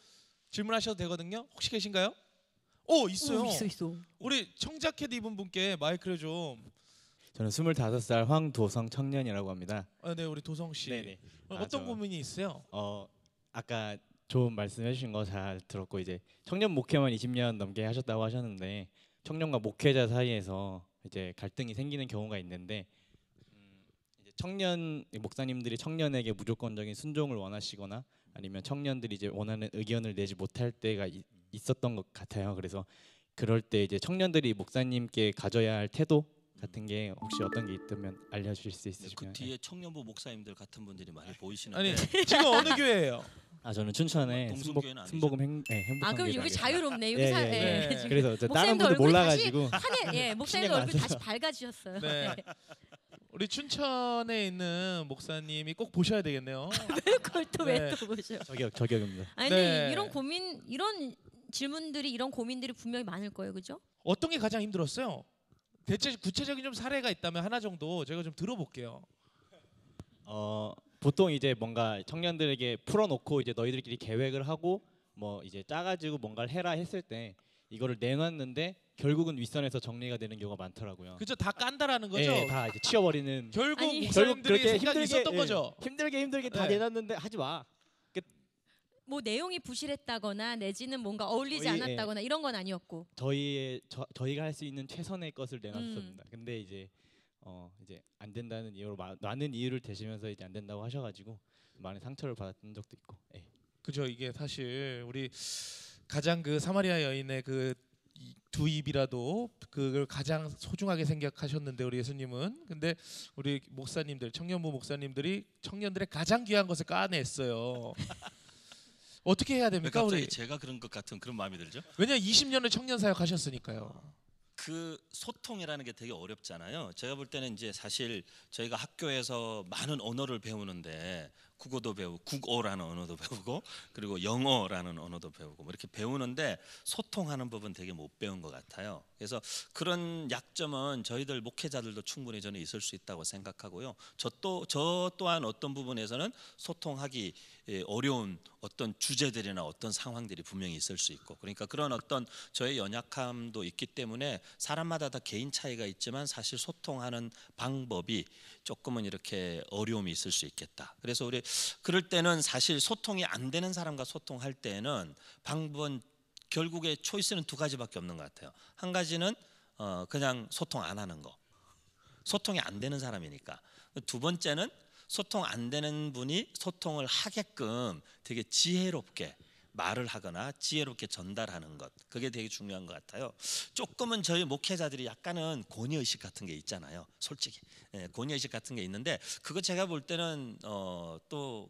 S3: 질문하셔도 되거든요. 혹시 계신가요? 오 있어요. 오, 있어 있어. 우리 청자켓 입은 분께 마이크를 좀.
S5: 저는 25살 황도성 청년이라고 합니다.
S3: 아, 네, 우리 도성 씨. 네네. 어, 아, 어떤 아, 고민이 있어요? 어,
S5: 아까 좋은 말씀해 주신 거 잘 들었고 이제 청년 목회만 20년 넘게 하셨다고 하셨는데 청년과 목회자 사이에서 이제 갈등이 생기는 경우가 있는데 청년 목사님들이 청년에게 무조건적인 순종을 원하시거나 아니면 청년들이 이제 원하는 의견을 내지 못할 때가 이, 있었던 것 같아요. 그래서 그럴 때 이제 청년들이 목사님께 가져야 할 태도 같은 게 혹시 어떤 게 있다면 알려주실 수 네, 그 있으시면 그
S4: 뒤에 예. 청년부 목사님들 같은 분들이
S3: 많이 보이시는데 아니 지금 어느 교회예요?
S5: 아 저는 춘천에 뭐, 순복, 순복음 행, 네, 행복한 아 그럼 여기 자유롭네 여기 사, 예, 예. 그래서 다른 분들 몰라가지고 하네, 예, 목사님도 얼굴 다시
S3: 예, 밝아지셨어요 네. 우리 춘천에 있는 목사님이 꼭 보셔야 되겠네요. 네,
S1: 그걸 또왜또 네. 보셔? 저격
S3: 저격입니다. 아니 네. 이런
S1: 고민 이런 질문들이 이런 고민들이 분명히 많을 거예요, 그죠?
S3: 어떤 게 가장 힘들었어요? 대체 구체적인 좀 사례가 있다면 하나 정도 제가 좀 들어볼게요. 어 보통
S5: 이제 뭔가 청년들에게 풀어놓고 이제 너희들끼리 계획을 하고 뭐 이제 짜가지고 뭔가를 해라 했을 때 이거를 내놨는데 결국은 윗선에서 정리가 되는 경우가 많더라고요. 그죠
S3: 다 깐다라는 거죠. 예, 다
S5: 이제 치워버리는. 결국 아니. 결국 그렇게 힘들게 있었던 예, 거죠. 힘들게 힘들게 다 네. 내놨는데 하지 마. 그
S1: 뭐 내용이 부실했다거나 내지는 뭔가 어울리지 거의, 예. 않았다거나 이런 건 아니었고.
S5: 저희의 저, 저희가 할 수 있는 최선의 것을 내놨습니다. 음. 근데 이제 어 이제 안 된다는 이유로 마, 많은 이유를 대시면서 이제 안 된다고 하셔가지고
S3: 많은 상처를 받았던 적도 있고. 예. 그죠 이게 사실 우리 가장 그 사마리아 여인의 그두 입이라도 그걸 가장 소중하게 생각하셨는데 우리 예수님은 근데 우리 목사님들 청년부 목사님들이 청년들의 가장 귀한 것을 까냈어요. 어떻게 해야 됩니까 우리? 제가 그런 것 같은
S4: 그런 마음이 들죠. 왜냐
S3: 20년을 청년 사역하셨으니까요.
S4: 그 소통이라는 게 되게 어렵잖아요. 제가 볼 때는 이제 사실 저희가 학교에서 많은 언어를 배우는데 국어도 배우고 국어라는 언어도 배우고 그리고 영어라는 언어도 배우고 뭐 이렇게 배우는데 소통하는 법은 되게 못 배운 것 같아요. 그래서 그런 약점은 저희들 목회자들도 충분히 저는 있을 수 있다고 생각하고요. 저 또 저 또한 어떤 부분에서는 소통하기 예, 어려운 어떤 주제들이나 어떤 상황들이 분명히 있을 수 있고 그러니까 그런 어떤 저의 연약함도 있기 때문에 사람마다 다 개인 차이가 있지만 사실 소통하는 방법이 조금은 이렇게 어려움이 있을 수 있겠다. 그래서 우리 그럴 때는 사실 소통이 안 되는 사람과 소통할 때는 방법은 결국에 초이스는 두 가지밖에 없는 것 같아요. 한 가지는 어 그냥 소통 안 하는 거. 소통이 안 되는 사람이니까. 두 번째는 소통 안 되는 분이 소통을 하게끔 되게 지혜롭게 말을 하거나 지혜롭게 전달하는 것 그게 되게 중요한 것 같아요. 조금은 저희 목회자들이 약간은 고니 의식 같은 게 있잖아요. 솔직히 예, 고니 의식 같은 게 있는데 그거 제가 볼 때는 어, 또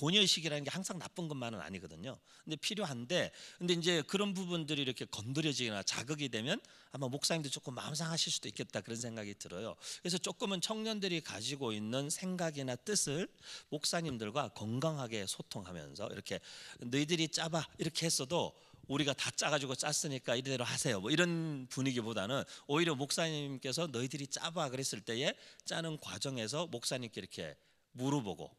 S4: 고녀식이라는 게 항상 나쁜 것만은 아니거든요. 근데 필요한데 근데 이제 그런 부분들이 이렇게 건드려지거나 자극이 되면 아마 목사님도 조금 마음 상하실 수도 있겠다 그런 생각이 들어요. 그래서 조금은 청년들이 가지고 있는 생각이나 뜻을 목사님들과 건강하게 소통하면서 이렇게 너희들이 짜봐 이렇게 했어도 우리가 다 짜가지고 짰으니까 이대로 하세요. 뭐 이런 분위기보다는 오히려 목사님께서 너희들이 짜봐 그랬을 때에 짜는 과정에서 목사님께 이렇게 물어보고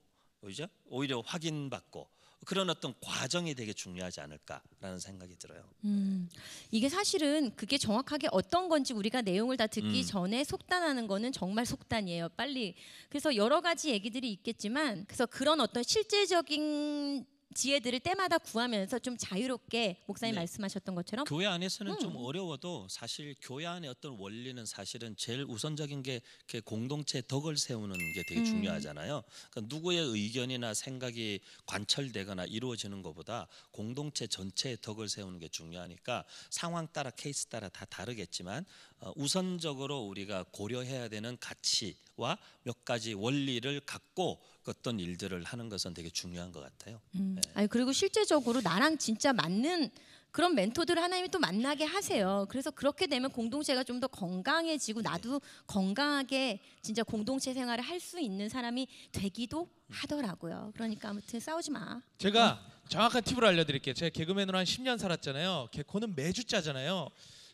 S4: 그죠? 오히려 확인받고 그런 어떤 과정이 되게 중요하지 않을까라는 생각이 들어요.
S1: 음, 이게 사실은 그게 정확하게 어떤 건지 우리가 내용을 다 듣기 음. 전에 속단하는 거는 정말 속단이에요. 빨리. 그래서 여러 가지 얘기들이 있겠지만, 그래서 그런 어떤 실제적인 지혜들을 때마다 구하면서 좀 자유롭게 목사님 네. 말씀하셨던 것처럼 교회 안에서는 음. 좀
S4: 어려워도 사실 교회 안의 어떤 원리는 사실은 제일 우선적인 게 공동체 덕을 세우는 게 되게 음. 중요하잖아요. 그러니까 누구의 의견이나 생각이 관철되거나 이루어지는 것보다 공동체 전체의 덕을 세우는 게 중요하니까 상황 따라 케이스 따라 다 다르겠지만 어, 우선적으로 우리가 고려해야 되는 가치와 몇 가지 원리를 갖고 그 어떤 일들을 하는 것은 되게 중요한 것 같아요.
S1: 음. 네. 아니 그리고 실제적으로 나랑 진짜 맞는 그런 멘토들을 하나님이 또 만나게 하세요. 그래서 그렇게 되면 공동체가 좀 더 건강해지고 나도 네. 건강하게 진짜 공동체 생활을 할 수 있는 사람이 되기도 하더라고요. 그러니까 아무튼 싸우지 마.
S3: 제가 정확한 팁을 알려드릴게요. 제가 개그맨으로 한 10년 살았잖아요. 개코는 매주 짜잖아요.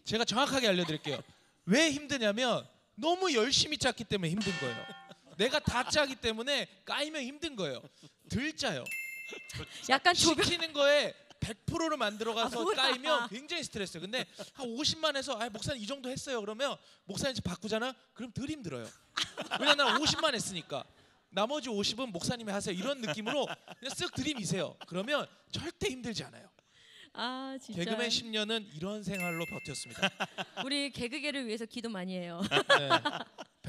S3: 제가 정확하게 알려드릴게요. 왜 힘드냐면 너무 열심히 짰기 때문에 힘든 거예요. 내가 다 짜기 때문에 까이면 힘든 거예요. 들 짜요. 약간 조병 시키는 거에 100%를 만들어가서 아, 까이면 굉장히 스트레스예요. 근데 한 50만에서 아 목사님 이 정도 했어요. 그러면 목사님 이제 바꾸잖아. 그럼 덜 힘들어요. 왜냐 면 50만 했으니까. 나머지 50은 목사님이 하세요. 이런 느낌으로 그냥 쓱드림이세요 그러면 절대 힘들지 않아요. 아 진짜. 개그맨 10년은 이런 생활로 버텼습니다.
S1: 우리 개그계를 위해서 기도 많이 해요. 네.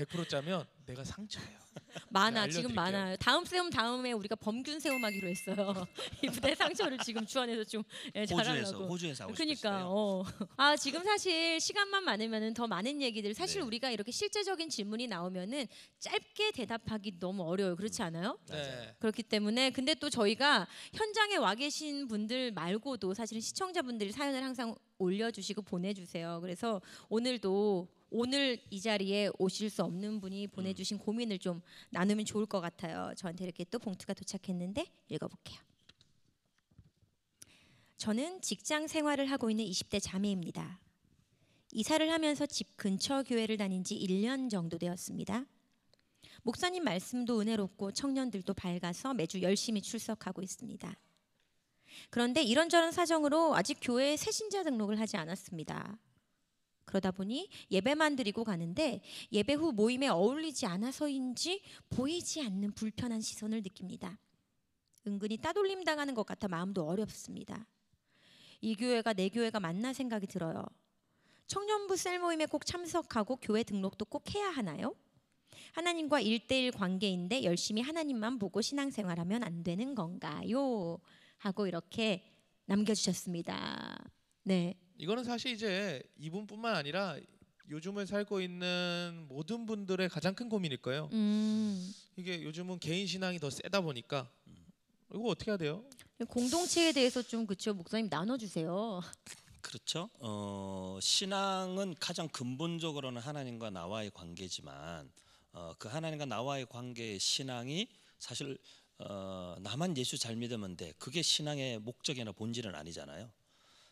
S3: 100% 짜면 내가 상처예요. 많아 지금 많아요.
S1: 다음 세움 다음에 우리가 범균 세움하기로 했어요. 이 부대 상처를 지금 주안에서 좀 예, 잘하려고. 호주에서 하고 그러니까 싶었어요. 어. 아 지금 사실 시간만 많으면더 많은 얘기들 사실 네. 우리가 이렇게 실제적인 질문이 나오면은 짧게 대답하기 너무 어려워요. 그렇지 음. 않아요? 네. 그렇기 때문에 근데 또 저희가 현장에 와 계신 분들 말고도 사실은 시청자분들이 사연을 항상 올려주시고 보내주세요. 그래서 오늘도 오늘 이 자리에 오실 수 없는 분이 음. 보내주신 고민을 좀 나누면 좋을 것 같아요. 저한테 이렇게 또 봉투가 도착했는데 읽어볼게요. 저는 직장 생활을 하고 있는 20대 자매입니다. 이사를 하면서 집 근처 교회를 다닌 지 1년 정도 되었습니다. 목사님 말씀도 은혜롭고 청년들도 밝아서 매주 열심히 출석하고 있습니다. 그런데 이런저런 사정으로 아직 교회에 새신자 등록을 하지 않았습니다. 그러다 보니 예배만 드리고 가는데 예배 후 모임에 어울리지 않아서인지 보이지 않는 불편한 시선을 느낍니다. 은근히 따돌림 당하는 것 같아 마음도 어렵습니다. 이 교회가 내 교회가 맞나 생각이 들어요. 청년부 셀 모임에 꼭 참석하고 교회 등록도 꼭 해야 하나요? 하나님과 일대일 관계인데 열심히 하나님만 보고 신앙생활하면 안 되는 건가요? 하고 이렇게 남겨주셨습니다. 네.
S3: 이거는 사실 이제 이분뿐만 아니라 요즘을 살고 있는 모든 분들의 가장 큰 고민일 거예요.
S1: 음.
S3: 이게 요즘은 개인 신앙이 더 세다 보니까 이거 어떻게 해야 돼요?
S1: 공동체에 대해서 좀 그쵸 목사님 나눠주세요.
S4: 그렇죠. 어, 신앙은 가장 근본적으로는 하나님과 나와의 관계지만 어, 그 하나님과 나와의 관계의 신앙이 사실 어, 나만 예수 잘 믿으면 돼. 그게 신앙의 목적이나 본질은 아니잖아요.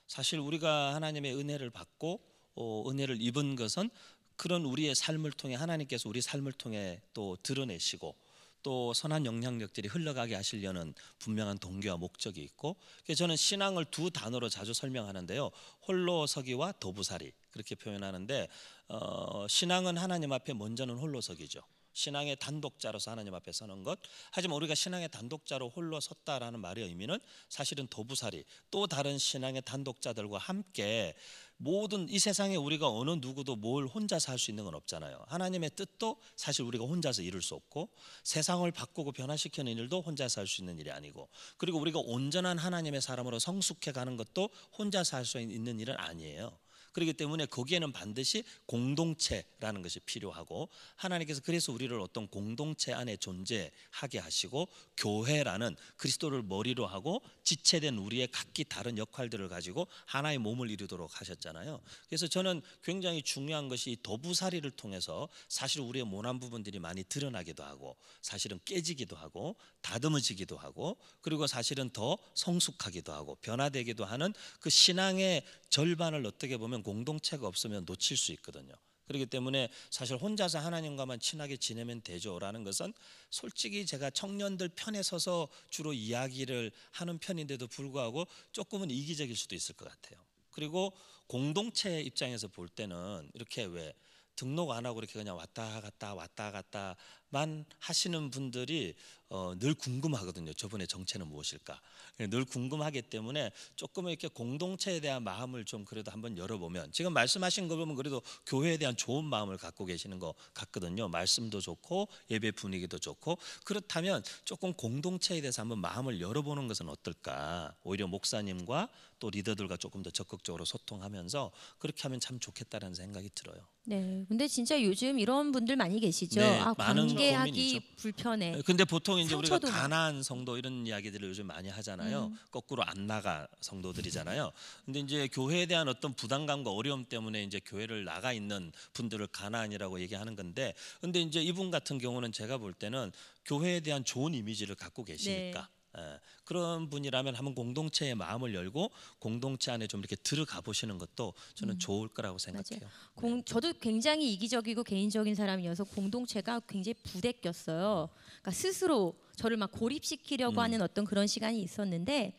S4: 사실 우리가 하나님의 은혜를 받고 어, 은혜를 입은 것은 그런 우리의 삶을 통해 하나님께서 우리 삶을 통해 또 드러내시고 또 선한 영향력들이 흘러가게 하시려는 분명한 동기와 목적이 있고 저는 신앙을 두 단어로 자주 설명하는데요 홀로서기와 도부살이 그렇게 표현하는데 어, 신앙은 하나님 앞에 먼저는 홀로서기죠 신앙의 단독자로서 하나님 앞에 서는 것. 하지만 우리가 신앙의 단독자로 홀로 섰다라는 말의 의미는 사실은 도부살이 또 다른 신앙의 단독자들과 함께 모든 이 세상에 우리가 어느 누구도 뭘 혼자서 할수 있는 건 없잖아요. 하나님의 뜻도 사실 우리가 혼자서 이룰 수 없고 세상을 바꾸고 변화시키는 일도 혼자서 할 수 있는 일이 아니고 그리고 우리가 온전한 하나님의 사람으로 성숙해 가는 것도 혼자서 할 수 있는 일은 아니에요. 그렇기 때문에 거기에는 반드시 공동체라는 것이 필요하고 하나님께서 그래서 우리를 어떤 공동체 안에 존재하게 하시고 교회라는 그리스도를 머리로 하고 지체된 우리의 각기 다른 역할들을 가지고 하나의 몸을 이루도록 하셨잖아요. 그래서 저는 굉장히 중요한 것이 도부사리를 통해서 사실 우리의 모난 부분들이 많이 드러나기도 하고 사실은 깨지기도 하고 다듬어지기도 하고 그리고 사실은 더 성숙하기도 하고 변화되기도 하는 그 신앙의 절반을 어떻게 보면 공동체가 없으면 놓칠 수 있거든요. 그렇기 때문에 사실 혼자서 하나님과만 친하게 지내면 되죠라는 것은 솔직히 제가 청년들 편에 서서 주로 이야기를 하는 편인데도 불구하고 조금은 이기적일 수도 있을 것 같아요. 그리고 공동체 입장에서 볼 때는 이렇게 왜 등록 안 하고 이렇게 그냥 왔다 갔다 왔다 갔다 만 하시는 분들이 어, 늘 궁금하거든요. 저분의 정체는 무엇일까? 늘 궁금하기 때문에 조금 이렇게 공동체에 대한 마음을 좀 그래도 한번 열어보면 지금 말씀하신 거 보면 그래도 교회에 대한 좋은 마음을 갖고 계시는 것 같거든요. 말씀도 좋고 예배 분위기도 좋고 그렇다면 조금 공동체에 대해서 한번 마음을 열어보는 것은 어떨까? 오히려 목사님과 또 리더들과 조금 더 적극적으로 소통하면서 그렇게 하면 참 좋겠다라는 생각이 들어요.
S1: 네, 근데 진짜 요즘 이런 분들 많이 계시죠. 네, 아, 많은 얘기하기 불편해. 네,
S4: 근데 보통 이제 우리가 가난 성도 이런 이야기들을 요즘 많이 하잖아요. 음. 거꾸로 안 나가 성도들이잖아요. 근데 이제 교회에 대한 어떤 부담감과 어려움 때문에 이제 교회를 나가 있는 분들을 가난이라고 얘기하는 건데, 근데 이제 이분 같은 경우는 제가 볼 때는 교회에 대한 좋은 이미지를 갖고 네. 계시니까. 네. 예, 그런 분이라면 한번 공동체의 마음을 열고 공동체 안에 좀 이렇게 들어가 보시는 것도 저는 음. 좋을 거라고 생각해요.
S1: 네. 저도 굉장히 이기적이고 개인적인 사람이어서 공동체가 굉장히 부대꼈어요. 그러니까 스스로 저를 막 고립시키려고 음. 하는 어떤 그런 시간이 있었는데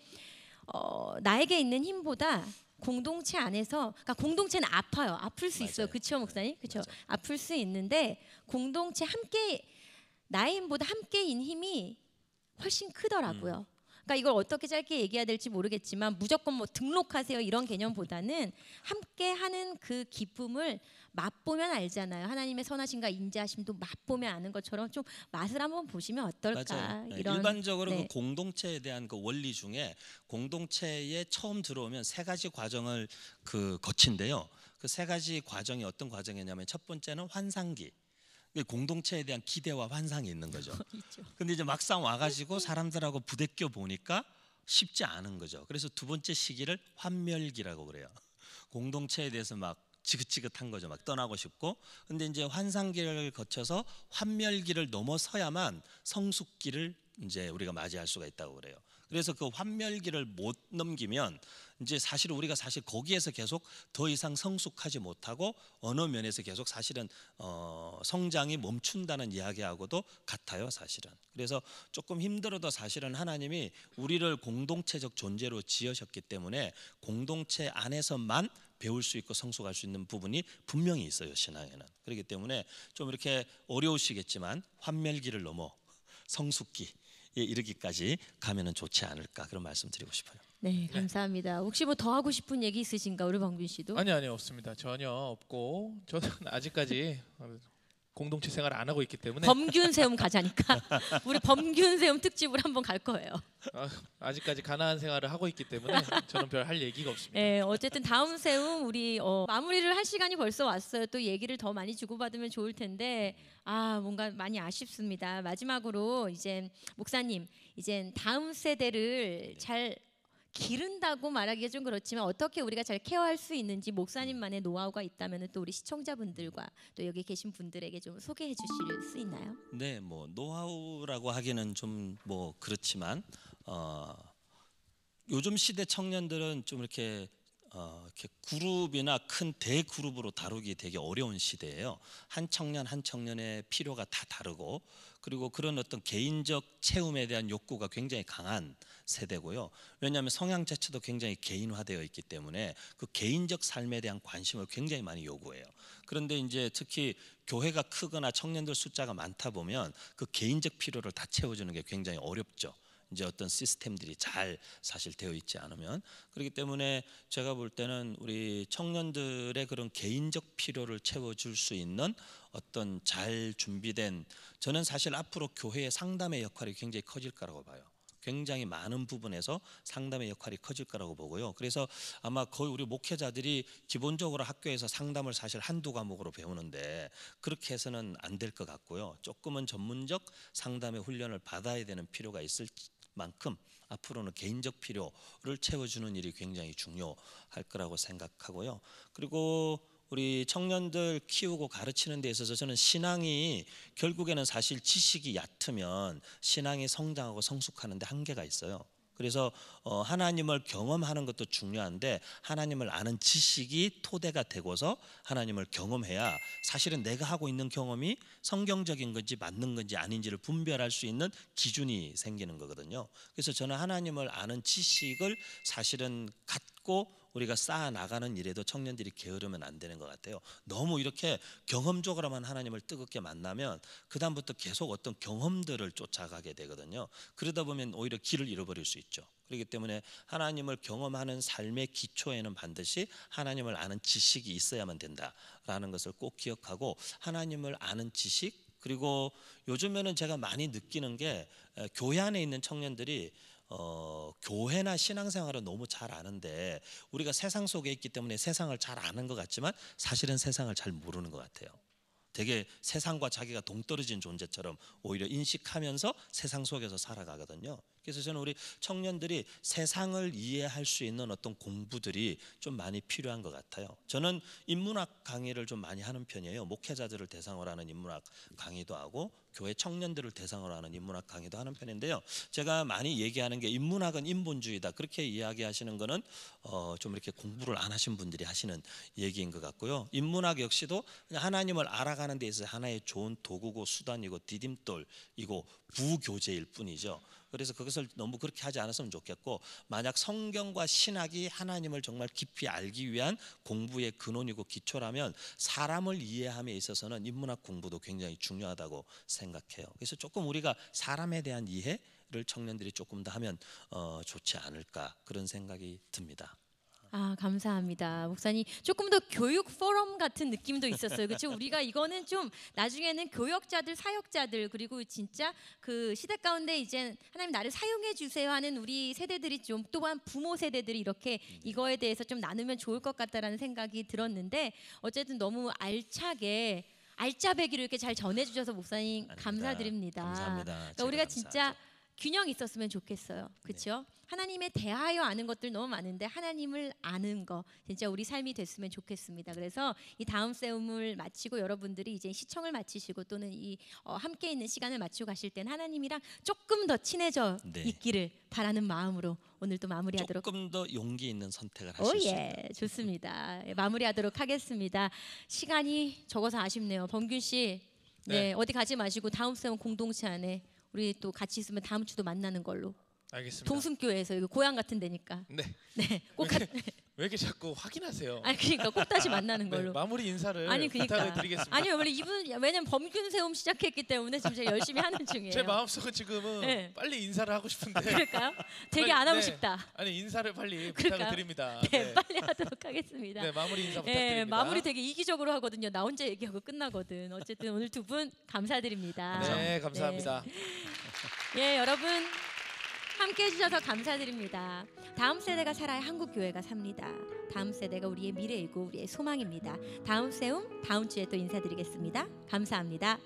S1: 어, 나에게 있는 힘보다 공동체 안에서 그러니까 공동체는 아파요. 아플 수 맞아요. 있어요. 그렇죠, 목사님? 그렇죠. 아플 수 있는데 공동체 함께 나의 힘보다 함께인 힘이 훨씬 크더라고요. 음. 그러니까 이걸 어떻게 짧게 얘기해야 될지 모르겠지만 무조건 뭐 등록하세요 이런 개념보다는 함께 하는 그 기쁨을 맛보면 알잖아요. 하나님의 선하심과 인자하심도 맛보면 아는 것처럼 좀 맛을 한번 보시면 어떨까 맞아요. 네, 이런 일반적으로 네. 그
S4: 공동체에 대한 그 원리 중에 공동체에 처음 들어오면 세 가지 과정을 그 거친데요. 그 세 가지 과정이 어떤 과정이냐면 첫 번째는 환상기. 공동체에 대한 기대와 환상이 있는 거죠. 근데 이제 막상 와가지고 사람들하고 부대껴 보니까 쉽지 않은 거죠. 그래서 두 번째 시기를 환멸기라고 그래요. 공동체에 대해서 막 지긋지긋한 거죠. 막 떠나고 싶고. 근데 이제 환상기를 거쳐서 환멸기를 넘어서야만 성숙기를 이제 우리가 맞이할 수가 있다고 그래요. 그래서 그 환멸기를 못 넘기면 이제 사실 우리가 사실 거기에서 계속 더 이상 성숙하지 못하고 어느 면에서 계속 사실은 어 성장이 멈춘다는 이야기하고도 같아요 사실은 그래서 조금 힘들어도 사실은 하나님이 우리를 공동체적 존재로 지으셨기 때문에 공동체 안에서만 배울 수 있고 성숙할 수 있는 부분이 분명히 있어요 신앙에는 그렇기 때문에 좀 이렇게 어려우시겠지만 환멸기를 넘어 성숙기
S3: 이르기까지 가면은 좋지 않을까 그런 말씀 드리고 싶어요.
S1: 네, 네. 감사합니다. 혹시 뭐 더 하고 싶은 얘기 있으신가 우리 방빈 씨도? 아니
S3: 아니 없습니다. 전혀 없고 저는 아직까지 공동체 생활을 안 하고 있기 때문에 범균 세움
S1: 가자니까 우리 범균 세움 특집으로 한번 갈 거예요.
S3: 아, 직까지 가난한 생활을 하고 있기 때문에 저는 별 할 얘기가 없습니다.
S1: 네, 어쨌든 다음 세움 우리 어, 마무리를 할 시간이 벌써 왔어요. 또 얘기를 더 많이 주고받으면 좋을 텐데 아 뭔가 많이 아쉽습니다. 마지막으로 이제 목사님 이제 다음 세대를 잘 기른다고 말하기가 좀 그렇지만 어떻게 우리가 잘 케어할 수 있는지 목사님만의 노하우가 있다면 또 우리 시청자분들과 또 여기 계신 분들에게 좀 소개해 주실 수 있나요?
S4: 네, 뭐 노하우라고 하기는 좀 뭐 그렇지만 어, 요즘 시대 청년들은 좀 이렇게 어, 이렇게 그룹이나 큰 대그룹으로 다루기 되게 어려운 시대예요. 한 청년 한 청년의 필요가 다 다르고 그리고 그런 어떤 개인적 체험에 대한 욕구가 굉장히 강한 세대고요. 왜냐하면 성향 자체도 굉장히 개인화되어 있기 때문에 그 개인적 삶에 대한 관심을 굉장히 많이 요구해요. 그런데 이제 특히 교회가 크거나 청년들 숫자가 많다 보면 그 개인적 필요를 다 채워주는 게 굉장히 어렵죠. 이제 어떤 시스템들이 잘 사실 되어 있지 않으면 그렇기 때문에 제가 볼 때는 우리 청년들의 그런 개인적 필요를 채워줄 수 있는 어떤 잘 준비된 저는 사실 앞으로 교회의 상담의 역할이 굉장히 커질 거라고 봐요. 굉장히 많은 부분에서 상담의 역할이 커질 거라고 보고요. 그래서 아마 거의 우리 목회자들이 기본적으로 학교에서 상담을 사실 한두 과목으로 배우는데 그렇게 해서는 안 될 것 같고요. 조금은 전문적 상담의 훈련을 받아야 되는 필요가 있을 지 만큼 앞으로는 개인적 필요를 채워주는 일이 굉장히 중요할 거라고 생각하고요. 그리고 우리 청년들 키우고 가르치는 데 있어서 저는 신앙이 결국에는 사실 지식이 얕으면 신앙이 성장하고 성숙하는데 한계가 있어요. 그래서 어, 하나님을 경험하는 것도 중요한데 하나님을 아는 지식이 토대가 되고서 하나님을 경험해야 사실은 내가 하고 있는 경험이 성경적인 건지 맞는 건지 아닌지를 분별할 수 있는 기준이 생기는 거거든요. 그래서 저는 하나님을 아는 지식을 사실은 갖고 우리가 쌓아 나가는 일에도 청년들이 게으르면 안 되는 것 같아요. 너무 이렇게 경험적으로만 하나님을 뜨겁게 만나면 그 다음부터 계속 어떤 경험들을 쫓아가게 되거든요. 그러다 보면 오히려 길을 잃어버릴 수 있죠. 그렇기 때문에 하나님을 경험하는 삶의 기초에는 반드시 하나님을 아는 지식이 있어야만 된다라는 것을 꼭 기억하고 하나님을 아는 지식 그리고 요즘에는 제가 많이 느끼는 게 교회 안에 있는 청년들이 어, 교회나 신앙생활은 너무 잘 아는데 우리가 세상 속에 있기 때문에 세상을 잘 아는 것 같지만 사실은 세상을 잘 모르는 것 같아요. 되게 세상과 자기가 동떨어진 존재처럼 오히려 인식하면서 세상 속에서 살아가거든요. 그래서 저는 우리 청년들이 세상을 이해할 수 있는 어떤 공부들이 좀 많이 필요한 것 같아요. 저는 인문학 강의를 좀 많이 하는 편이에요. 목회자들을 대상으로 하는 인문학 강의도 하고 교회 청년들을 대상으로 하는 인문학 강의도 하는 편인데요. 제가 많이 얘기하는 게 인문학은 인본주의다 그렇게 이야기하시는 거는 어좀 이렇게 공부를 안 하신 분들이 하시는 얘기인 것 같고요. 인문학 역시도 하나님을 알아가는 데 있어서 하나의 좋은 도구고 수단이고 디딤돌이고 부교재일 뿐이죠. 그래서 그것을 너무 그렇게 하지 않았으면 좋겠고 만약 성경과 신학이 하나님을 정말 깊이 알기 위한 공부의 근원이고 기초라면 사람을 이해함에 있어서는 인문학 공부도 굉장히 중요하다고 생각해요. 그래서 조금 우리가 사람에 대한 이해를 청년들이 조금 더 하면 어, 좋지 않을까 그런 생각이 듭니다.
S1: 아 감사합니다 목사님 조금 더 교육 포럼 같은 느낌도 있었어요 그렇죠 우리가 이거는 좀 나중에는 교역자들 사역자들 그리고 진짜 그 시대 가운데 이제 하나님 나를 사용해 주세요 하는 우리 세대들이 좀 또한 부모 세대들이 이렇게 네. 이거에 대해서 좀 나누면 좋을 것 같다라는 생각이 들었는데 어쨌든 너무 알차게 알짜배기를 이렇게 잘 전해주셔서 목사님 감사드립니다. 감사합니다. 그러니까 우리가 감사하죠. 진짜 균형이 있었으면 좋겠어요. 그렇죠? 네. 하나님에 대하여 아는 것들 너무 많은데 하나님을 아는 거 진짜 우리 삶이 됐으면 좋겠습니다. 그래서 이 다음 세움을 마치고 여러분들이 이제 시청을 마치시고 또는 이 어, 함께 있는 시간을 마치고 가실 때 하나님이랑 조금 더 친해져 네. 있기를 바라는 마음으로 오늘도 마무리하도록
S4: 조금 더 용기 있는 선택을 하실 수 예, 있다.
S1: 좋습니다. 예, 마무리하도록 하겠습니다. 시간이 적어서 아쉽네요. 범균 씨, 네, 네 어디 가지 마시고 다음 세움 공동체 안에. 우리 또 같이 있으면 다음 주도 만나는 걸로. 알겠습니다. 동승교회에서 고향 같은 데니까. 네.
S3: 네. 꼭 같. 네. 왜 이렇게 자꾸 확인하세요? 아니 그러니까 꼭 다시 만나는 네, 걸로. 네, 마무리 인사를 아니 그러니까 드리겠습니다. 아니 원래
S1: 이분 왜냐면 범균 세움 시작했기 때문에 지금 제가 열심히 하는 중이에요. 제 마음속은
S3: 지금은 네. 빨리 인사를 하고 싶은데. 아, 그럴까요? 되게 안 하고 네. 싶다. 아니 인사를 빨리 부탁드립니다. 네, 네, 빨리
S1: 하도록 하겠습니다. 네 마무리 인사 네, 부탁드립니다. 마무리 되게 이기적으로 하거든요. 나 혼자 얘기하고 끝나거든. 어쨌든 오늘 두 분 감사드립니다. 네 감사합니다. 예 여러분. 함께 해주셔서 감사드립니다. 다음 세대가 살아야 한국 교회가 삽니다. 다음 세대가 우리의 미래이고 우리의 소망입니다. 다음 세움 다음 주에 또 인사드리겠습니다. 감사합니다.